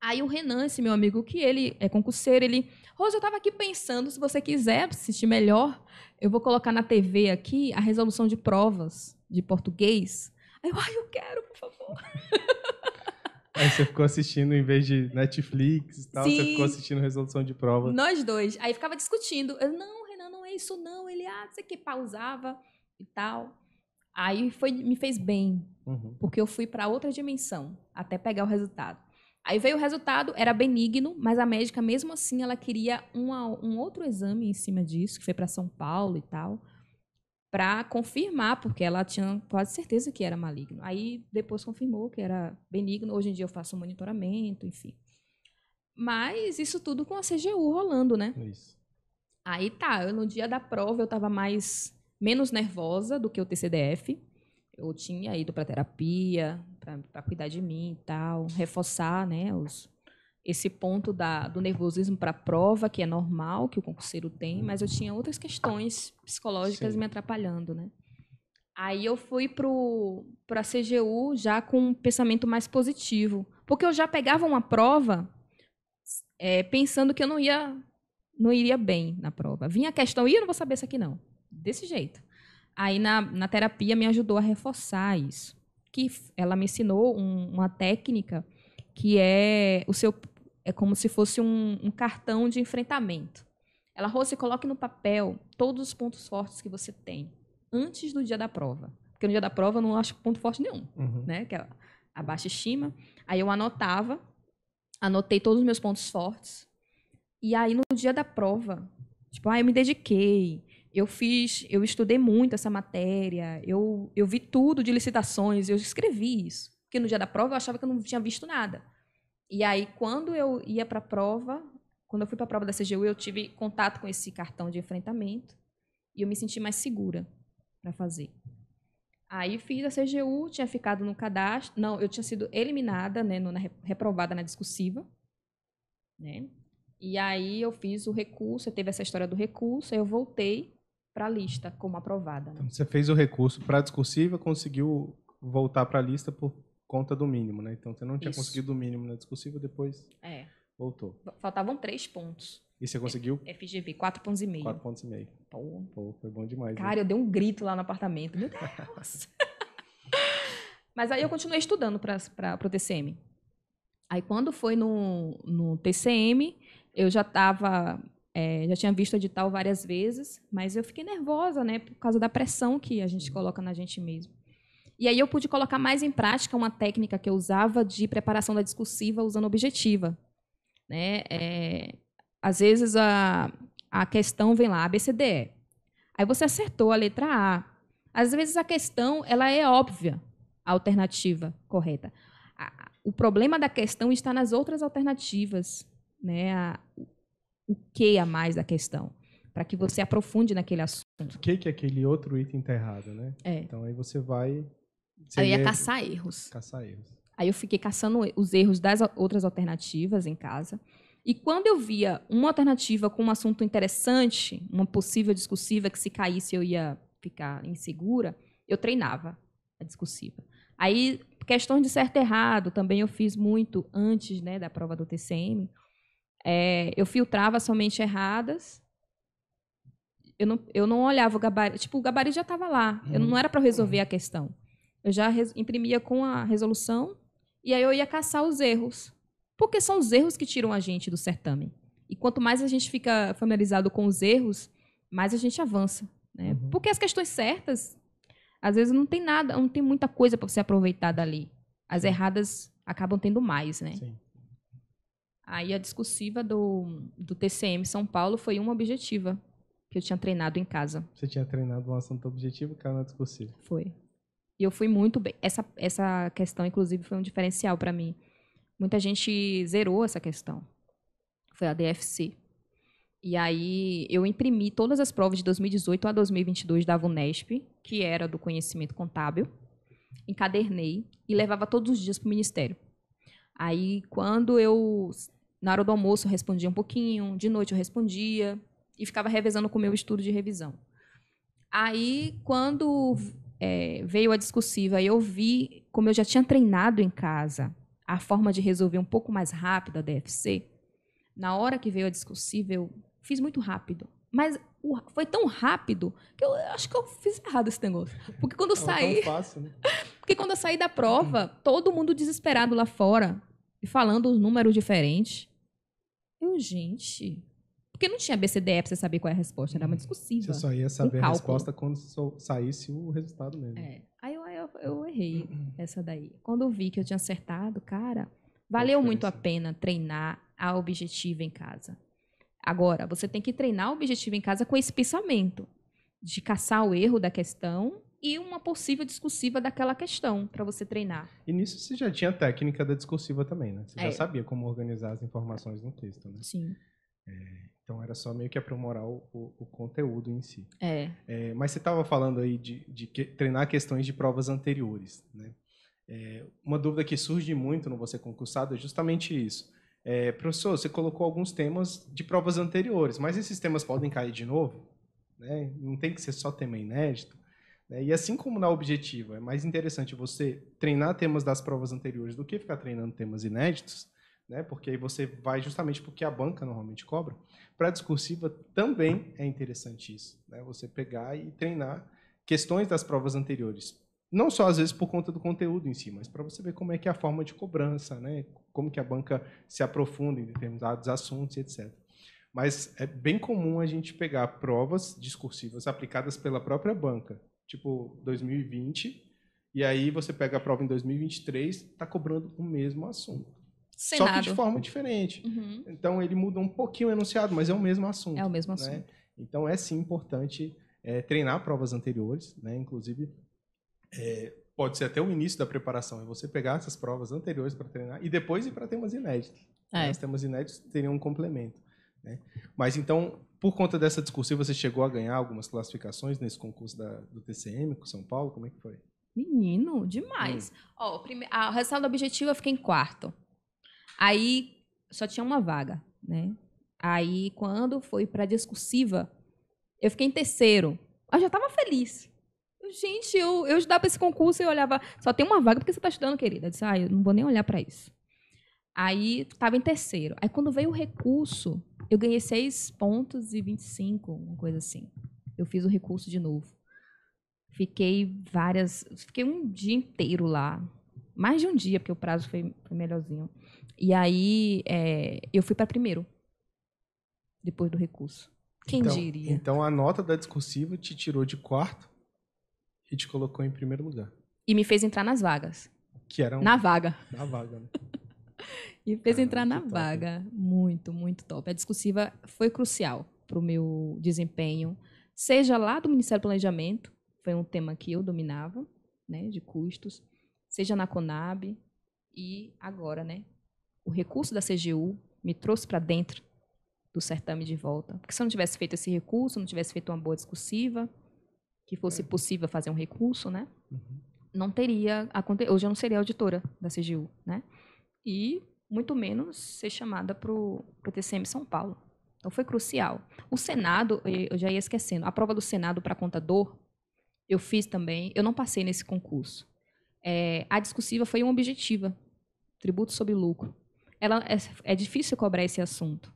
Aí o Renan, esse meu amigo, que ele é concurseiro, ele. Rose, eu tava aqui pensando, se você quiser assistir melhor, eu vou colocar na TV aqui a resolução de provas de português. Aí eu, ai, eu quero, por favor. Aí você ficou assistindo, em vez de Netflix e tal, Sim. você ficou assistindo resolução de provas. Nós dois. Aí ficava discutindo. Eu, não, Renan, não é isso, não. Ele, ah, você que pausava e tal. Aí foi, me fez bem, uhum. porque eu fui para outra dimensão, até pegar o resultado. Aí veio o resultado, era benigno, mas a médica, mesmo assim, ela queria uma, um outro exame em cima disso, que foi para São Paulo e tal, para confirmar, porque ela tinha quase certeza que era maligno. Aí depois confirmou que era benigno. Hoje em dia eu faço monitoramento, enfim. Mas isso tudo com a CGU rolando, né? Isso. Aí tá, eu, no dia da prova eu estava mais menos nervosa do que o TCDF. Eu tinha ido para terapia, para cuidar de mim e tal, reforçar, né, os, esse ponto da, do nervosismo para a prova, que é normal, que o concurseiro tem, mas eu tinha outras questões psicológicas Sim. me atrapalhando, né? Aí eu fui para a CGU já com um pensamento mais positivo, porque eu já pegava uma prova é, pensando que eu não ia não iria bem na prova. Vinha a questão, e eu não vou saber isso aqui não, desse jeito. Aí na, na terapia me ajudou a reforçar isso que ela me ensinou um, uma técnica que é o seu é como se fosse um, um cartão de enfrentamento. Ela, Rose, coloque no papel todos os pontos fortes que você tem antes do dia da prova. Porque no dia da prova eu não acho ponto forte nenhum, uhum. né? Que é a baixa estima. Aí eu anotava, anotei todos os meus pontos fortes. E aí no dia da prova, tipo, ah, eu me dediquei, eu fiz, eu estudei muito essa matéria, eu, eu vi tudo de licitações, eu escrevi isso. Porque no dia da prova eu achava que eu não tinha visto nada. E aí, quando eu ia para a prova, quando eu fui para a prova da CGU, eu tive contato com esse cartão de enfrentamento e eu me senti mais segura para fazer. Aí fiz a CGU, tinha ficado no cadastro. Não, eu tinha sido eliminada, né, no, na, reprovada na discursiva. Né? E aí eu fiz o recurso, teve essa história do recurso, aí eu voltei para a lista como aprovada. Né? Então, você fez o recurso para a discursiva, conseguiu voltar para a lista por conta do mínimo, né? Então você não tinha Isso. conseguido o mínimo na discursiva, depois é. voltou. Faltavam três pontos. E você conseguiu? FGV, quatro pontos e meio. Quatro pontos e meio. Pô. Pô foi bom demais. Cara, eu dei um grito lá no apartamento. Meu Deus! Mas aí eu continuei estudando para o TCM. Aí quando foi no, no TCM, eu já estava é, já tinha visto o edital várias vezes, mas eu fiquei nervosa, né, por causa da pressão que a gente uhum. coloca na gente mesmo. E aí eu pude colocar mais em prática uma técnica que eu usava de preparação da discursiva usando objetiva. Né? É, às vezes a, a questão vem lá, ABCDE. Aí você acertou a letra A. Às vezes a questão ela é óbvia, a alternativa correta. A, o problema da questão está nas outras alternativas. Né? A, o que a mais da questão, para que você aprofunde naquele assunto. O que que aquele outro item está errado, né? É. Então aí você vai você aí ia é... caçar erros. Caçar erros. Aí eu fiquei caçando os erros das outras alternativas em casa. E quando eu via uma alternativa com um assunto interessante, uma possível discursiva que se caísse eu ia ficar insegura, eu treinava a discursiva. Aí, questões de certo e errado, também eu fiz muito antes né, da prova do TCM, é, eu filtrava somente erradas. Eu não, eu não olhava o gabarito. Tipo, o gabarito já estava lá. Eu uhum. não era para resolver é. a questão. Eu já imprimia com a resolução e aí eu ia caçar os erros. Porque são os erros que tiram a gente do certame. E quanto mais a gente fica familiarizado com os erros, mais a gente avança. Né? Uhum. Porque as questões certas, às vezes não tem nada, não tem muita coisa para você aproveitar dali. As erradas acabam tendo mais, né? Sim. Aí a discursiva do, do TCM São Paulo foi uma objetiva, que eu tinha treinado em casa. Você tinha treinado um assunto objetivo e caiu na discursiva. Foi. E eu fui muito bem. Essa, essa questão, inclusive, foi um diferencial para mim. Muita gente zerou essa questão. Foi a DFC. E aí eu imprimi todas as provas de 2018 a 2022 da VUNESP, que era do conhecimento contábil, encadernei e levava todos os dias para o ministério. Aí, quando eu na hora do almoço eu respondia um pouquinho, de noite eu respondia e ficava revezando com o meu estudo de revisão. Aí, quando é, veio a discursiva, eu vi como eu já tinha treinado em casa a forma de resolver um pouco mais rápido a DFC. Na hora que veio a discursiva, eu fiz muito rápido. Mas foi tão rápido que eu acho que eu fiz errado esse negócio. Porque quando eu saí. É fácil, né? Porque quando eu saí da prova, todo mundo desesperado lá fora, e falando os números diferentes. Eu, gente. Porque não tinha BCDE pra você saber qual é a resposta, era uma uhum. discursiva. Você só ia saber um a resposta quando saísse o resultado mesmo. É. Aí eu, eu, eu errei uhum. essa daí. Quando eu vi que eu tinha acertado, cara, valeu muito a pena treinar a objetiva em casa. Agora, você tem que treinar a objetiva em casa com esse pensamento de caçar o erro da questão e uma possível discursiva daquela questão para você treinar. E nisso você já tinha a técnica da discursiva também, né? Você é. já sabia como organizar as informações no texto, né? Sim. É, então era só meio que aprimorar o, o, o conteúdo em si. É. é mas você estava falando aí de, de que, treinar questões de provas anteriores, né? É, uma dúvida que surge muito no Você Concursado é justamente isso. É, professor, você colocou alguns temas de provas anteriores, mas esses temas podem cair de novo? Né? Não tem que ser só tema inédito? Né? E assim como na objetiva, é mais interessante você treinar temas das provas anteriores do que ficar treinando temas inéditos, né? porque aí você vai justamente porque a banca normalmente cobra. Para a discursiva também é interessante isso, né? você pegar e treinar questões das provas anteriores. Não só, às vezes, por conta do conteúdo em si, mas para você ver como é que é a forma de cobrança, né? como que a banca se aprofunda em determinados assuntos, etc. Mas é bem comum a gente pegar provas discursivas aplicadas pela própria banca tipo 2020, e aí você pega a prova em 2023, está cobrando o mesmo assunto. Só que de forma diferente. Uhum. Então ele muda um pouquinho o enunciado, mas é o mesmo assunto. É o mesmo né? assunto. Né? Então é sim importante é, treinar provas anteriores, né? Inclusive é, pode ser até o início da preparação, é você pegar essas provas anteriores para treinar e depois ir para temas inéditos. É. Né? Os temas inéditos teriam um complemento. Né? Mas então, por conta dessa discussiva você chegou a ganhar algumas classificações nesse concurso da, do TCM com São Paulo? Como é que foi? Menino, demais. Hum. Ó, o, prime... o resultado objetivo eu fiquei em quarto. Aí só tinha uma vaga, né? Aí quando foi para discursiva, eu fiquei em terceiro. Eu já estava feliz. Gente, eu, eu estudava para esse concurso e olhava, só tem uma vaga porque você está estudando, querida. Eu disse, ah, eu não vou nem olhar para isso. Aí estava em terceiro. Aí quando veio o recurso, eu ganhei 6 pontos e 25, uma coisa assim. Eu fiz o recurso de novo. Fiquei várias. Fiquei um dia inteiro lá. Mais de um dia, porque o prazo foi, foi melhorzinho. E aí é, eu fui para primeiro. Depois do recurso. Quem então, diria? Então a nota da discursiva te tirou de quarto e te colocou em primeiro lugar. E me fez entrar nas vagas. Que eram. Na vaga. Na vaga, né? e fez entrar na vaga. Muito, muito top. A discursiva foi crucial para o meu desempenho, seja lá do Ministério do Planejamento, foi um tema que eu dominava, né, de custos, seja na Conab e agora, né, o recurso da CGU me trouxe para dentro do certame de volta, porque se eu não tivesse feito esse recurso, não tivesse feito uma boa discursiva, que fosse é. possível fazer um recurso, né, uhum. não teria hoje eu não seria auditora da CGU, né, e muito menos ser chamada para o TCM São Paulo. Então foi crucial. O Senado, eu já ia esquecendo, a prova do Senado para contador, eu fiz também, eu não passei nesse concurso. É, a discursiva foi uma objetiva, tributo sobre lucro. Ela é, é difícil cobrar esse assunto,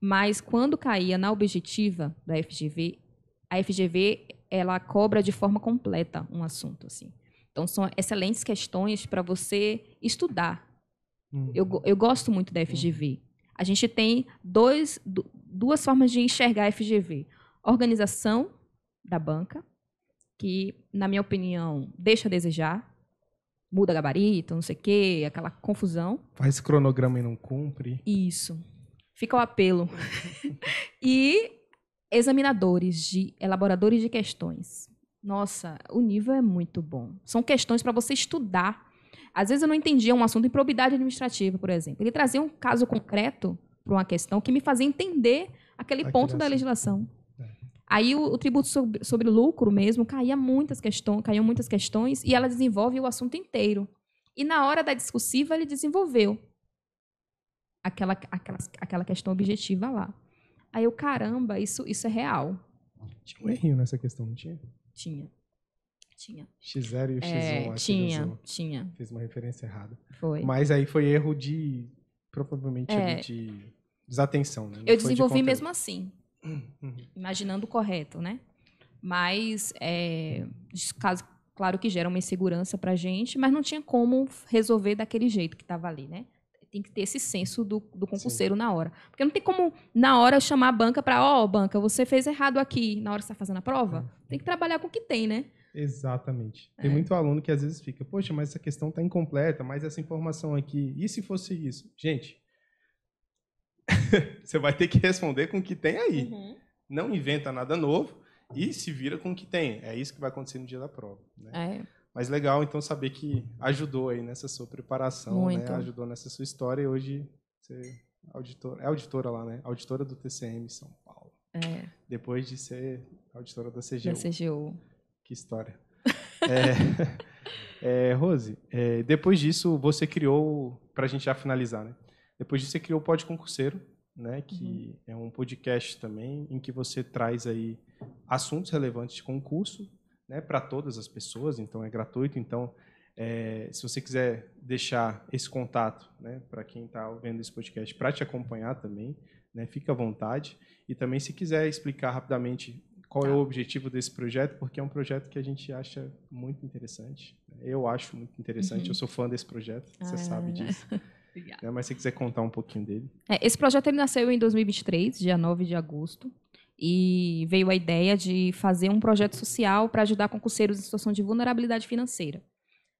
mas quando caía na objetiva da FGV, a FGV ela cobra de forma completa um assunto assim. Então são excelentes questões para você estudar Uhum. Eu, eu gosto muito da FGV. Uhum. A gente tem dois, duas formas de enxergar a FGV. Organização da banca, que, na minha opinião, deixa a desejar. Muda gabarito, não sei o quê, aquela confusão. Faz cronograma e não cumpre. Isso. Fica o apelo. e examinadores, de elaboradores de questões. Nossa, o nível é muito bom. São questões para você estudar às vezes eu não entendia um assunto, improbidade administrativa, por exemplo. Ele trazia um caso concreto para uma questão que me fazia entender aquele Aqui ponto da legislação. É. Aí o, o tributo sobre, sobre, lucro mesmo caía muitas questões, caíam muitas questões e ela desenvolve o assunto inteiro. E na hora da discursiva ele desenvolveu aquela, aquela, aquela questão objetiva lá. Aí eu, caramba, isso, isso é real. Tinha um errinho nessa questão, não tinha? Tinha. Tinha. X0 e o X1. É, acho tinha, que tinha. Fez uma referência errada. Foi. Mas aí foi erro de. Provavelmente é. de desatenção, né? Não eu desenvolvi de mesmo assim. Uhum. Imaginando o correto, né? Mas, é, caso, claro que gera uma insegurança pra gente, mas não tinha como resolver daquele jeito que estava ali, né? tem que ter esse senso do, do concurseiro Sim. na hora. Porque não tem como, na hora, chamar a banca para, ó, oh, banca, você fez errado aqui, na hora que você está fazendo a prova. É. Tem que trabalhar com o que tem, né? Exatamente. É. Tem muito aluno que às vezes fica, poxa, mas essa questão está incompleta, mas essa informação aqui, e se fosse isso? Gente, você vai ter que responder com o que tem aí. Uhum. Não inventa nada novo e se vira com o que tem. É isso que vai acontecer no dia da prova. Né? É. Mas legal, então, saber que ajudou aí nessa sua preparação, né? ajudou nessa sua história e hoje você é auditora, é auditora lá, né? Auditora do TCM São Paulo. É. Depois de ser auditora da CGU. Da CGU. Que história. é, é, Rose, é, depois disso você criou, para a gente já finalizar, né? Depois disso você criou o Pod Concurseiro, né? Que uhum. é um podcast também em que você traz aí assuntos relevantes de concurso, né? Para todas as pessoas, então é gratuito. Então, é, se você quiser deixar esse contato, né? Para quem está vendo esse podcast, para te acompanhar também, né? Fica à vontade. E também se quiser explicar rapidamente qual é tá. o objetivo desse projeto, porque é um projeto que a gente acha muito interessante. Né? Eu acho muito interessante, uhum. eu sou fã desse projeto, ah. você sabe disso. É, mas se quiser contar um pouquinho dele. É, esse projeto ele nasceu em 2023, dia 9 de agosto, e veio a ideia de fazer um projeto social para ajudar concurseiros em situação de vulnerabilidade financeira.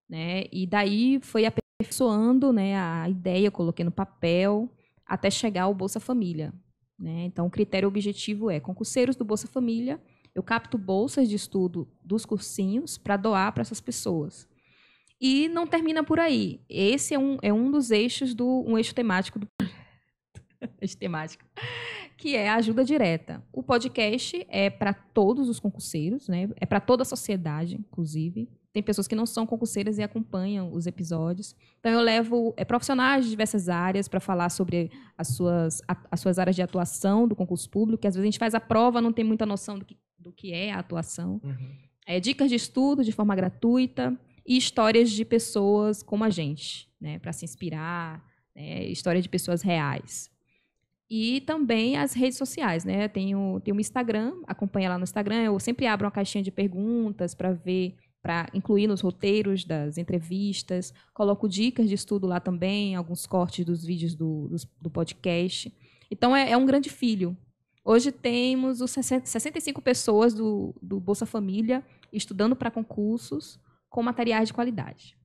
Né? E daí foi aperfeiçoando né, a ideia, coloquei no papel, até chegar ao Bolsa Família, né? Então, o critério objetivo é concurseiros do Bolsa Família, eu capto bolsas de estudo dos cursinhos para doar para essas pessoas. E não termina por aí. Esse é um, é um dos eixos do um eixo temático do eixo temático, que é a ajuda direta. O podcast é para todos os concurseiros, né? É para toda a sociedade, inclusive tem pessoas que não são concurseiras e acompanham os episódios. Então eu levo é, profissionais de diversas áreas para falar sobre as suas, a, as suas áreas de atuação do concurso público, que às vezes a gente faz a prova, não tem muita noção do que, do que é a atuação. Uhum. É, dicas de estudo de forma gratuita e histórias de pessoas como a gente, né, para se inspirar, né, histórias de pessoas reais. E também as redes sociais, né? Tenho, tenho um Instagram, acompanha lá no Instagram. Eu sempre abro uma caixinha de perguntas para ver para incluir nos roteiros das entrevistas. Coloco dicas de estudo lá também, alguns cortes dos vídeos do, do, do podcast. Então, é, é, um grande filho. Hoje temos os 60, 65 pessoas do, do Bolsa Família estudando para concursos com materiais de qualidade.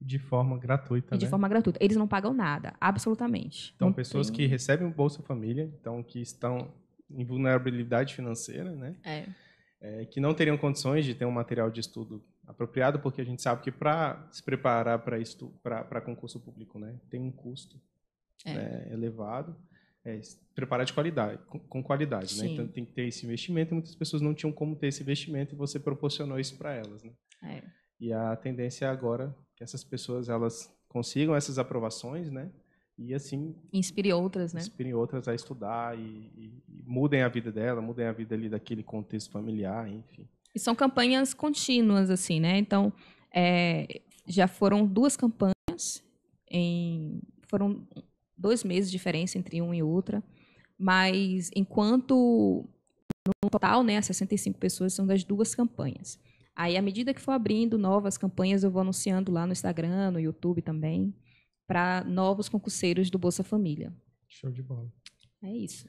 De forma gratuita, e De né? forma gratuita. Eles não pagam nada, absolutamente. Então, não pessoas tem... que recebem o Bolsa Família, então que estão em vulnerabilidade financeira, né? É é, que não teriam condições de ter um material de estudo apropriado, porque a gente sabe que para se preparar para estu- concurso público né, tem um custo é. né, elevado. É, preparar de qualidade, com, qualidade, né? Então tem que ter esse investimento e muitas pessoas não tinham como ter esse investimento e você proporcionou isso para elas, né? É. E a tendência é agora é que essas pessoas elas consigam essas aprovações, né? e assim inspire outras, né? Inspire outras a estudar e, e, e, mudem a vida dela, mudem a vida ali daquele contexto familiar, enfim. E são campanhas contínuas assim, né? Então é, já foram duas campanhas em foram dois meses de diferença entre uma e outra, mas enquanto no total, né, 65 pessoas são das duas campanhas. Aí, à medida que for abrindo novas campanhas, eu vou anunciando lá no Instagram, no YouTube também para novos concurseiros do Bolsa Família. Show de bola. É isso.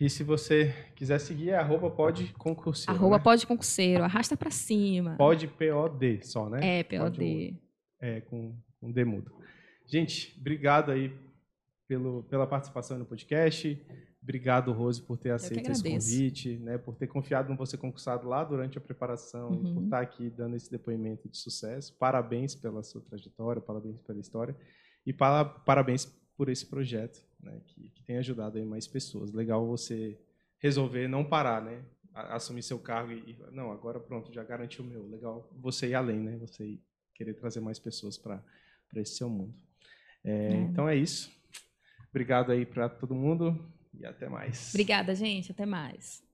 E se você quiser seguir, é arroba pode concurseiro. Arroba né? pode concurseiro, arrasta para cima. Pode POD só, né? É, POD. é, com, com demudo. Gente, obrigado aí pelo, pela participação no podcast. Obrigado, Rose, por ter aceito esse convite, né, por ter confiado em você concursado lá durante a preparação uhum. e por uhum. estar aqui dando esse depoimento de sucesso. Parabéns pela sua trajetória, parabéns pela história e para, parabéns por esse projeto né, que, que, tem ajudado aí mais pessoas. Legal você resolver não parar, né? Assumir seu cargo e, não, agora pronto, já garantiu o meu. Legal você ir além, né? Você querer trazer mais pessoas para esse seu mundo. É, é, Então é isso. Obrigado aí para todo mundo e até mais. Obrigada, gente. Até mais.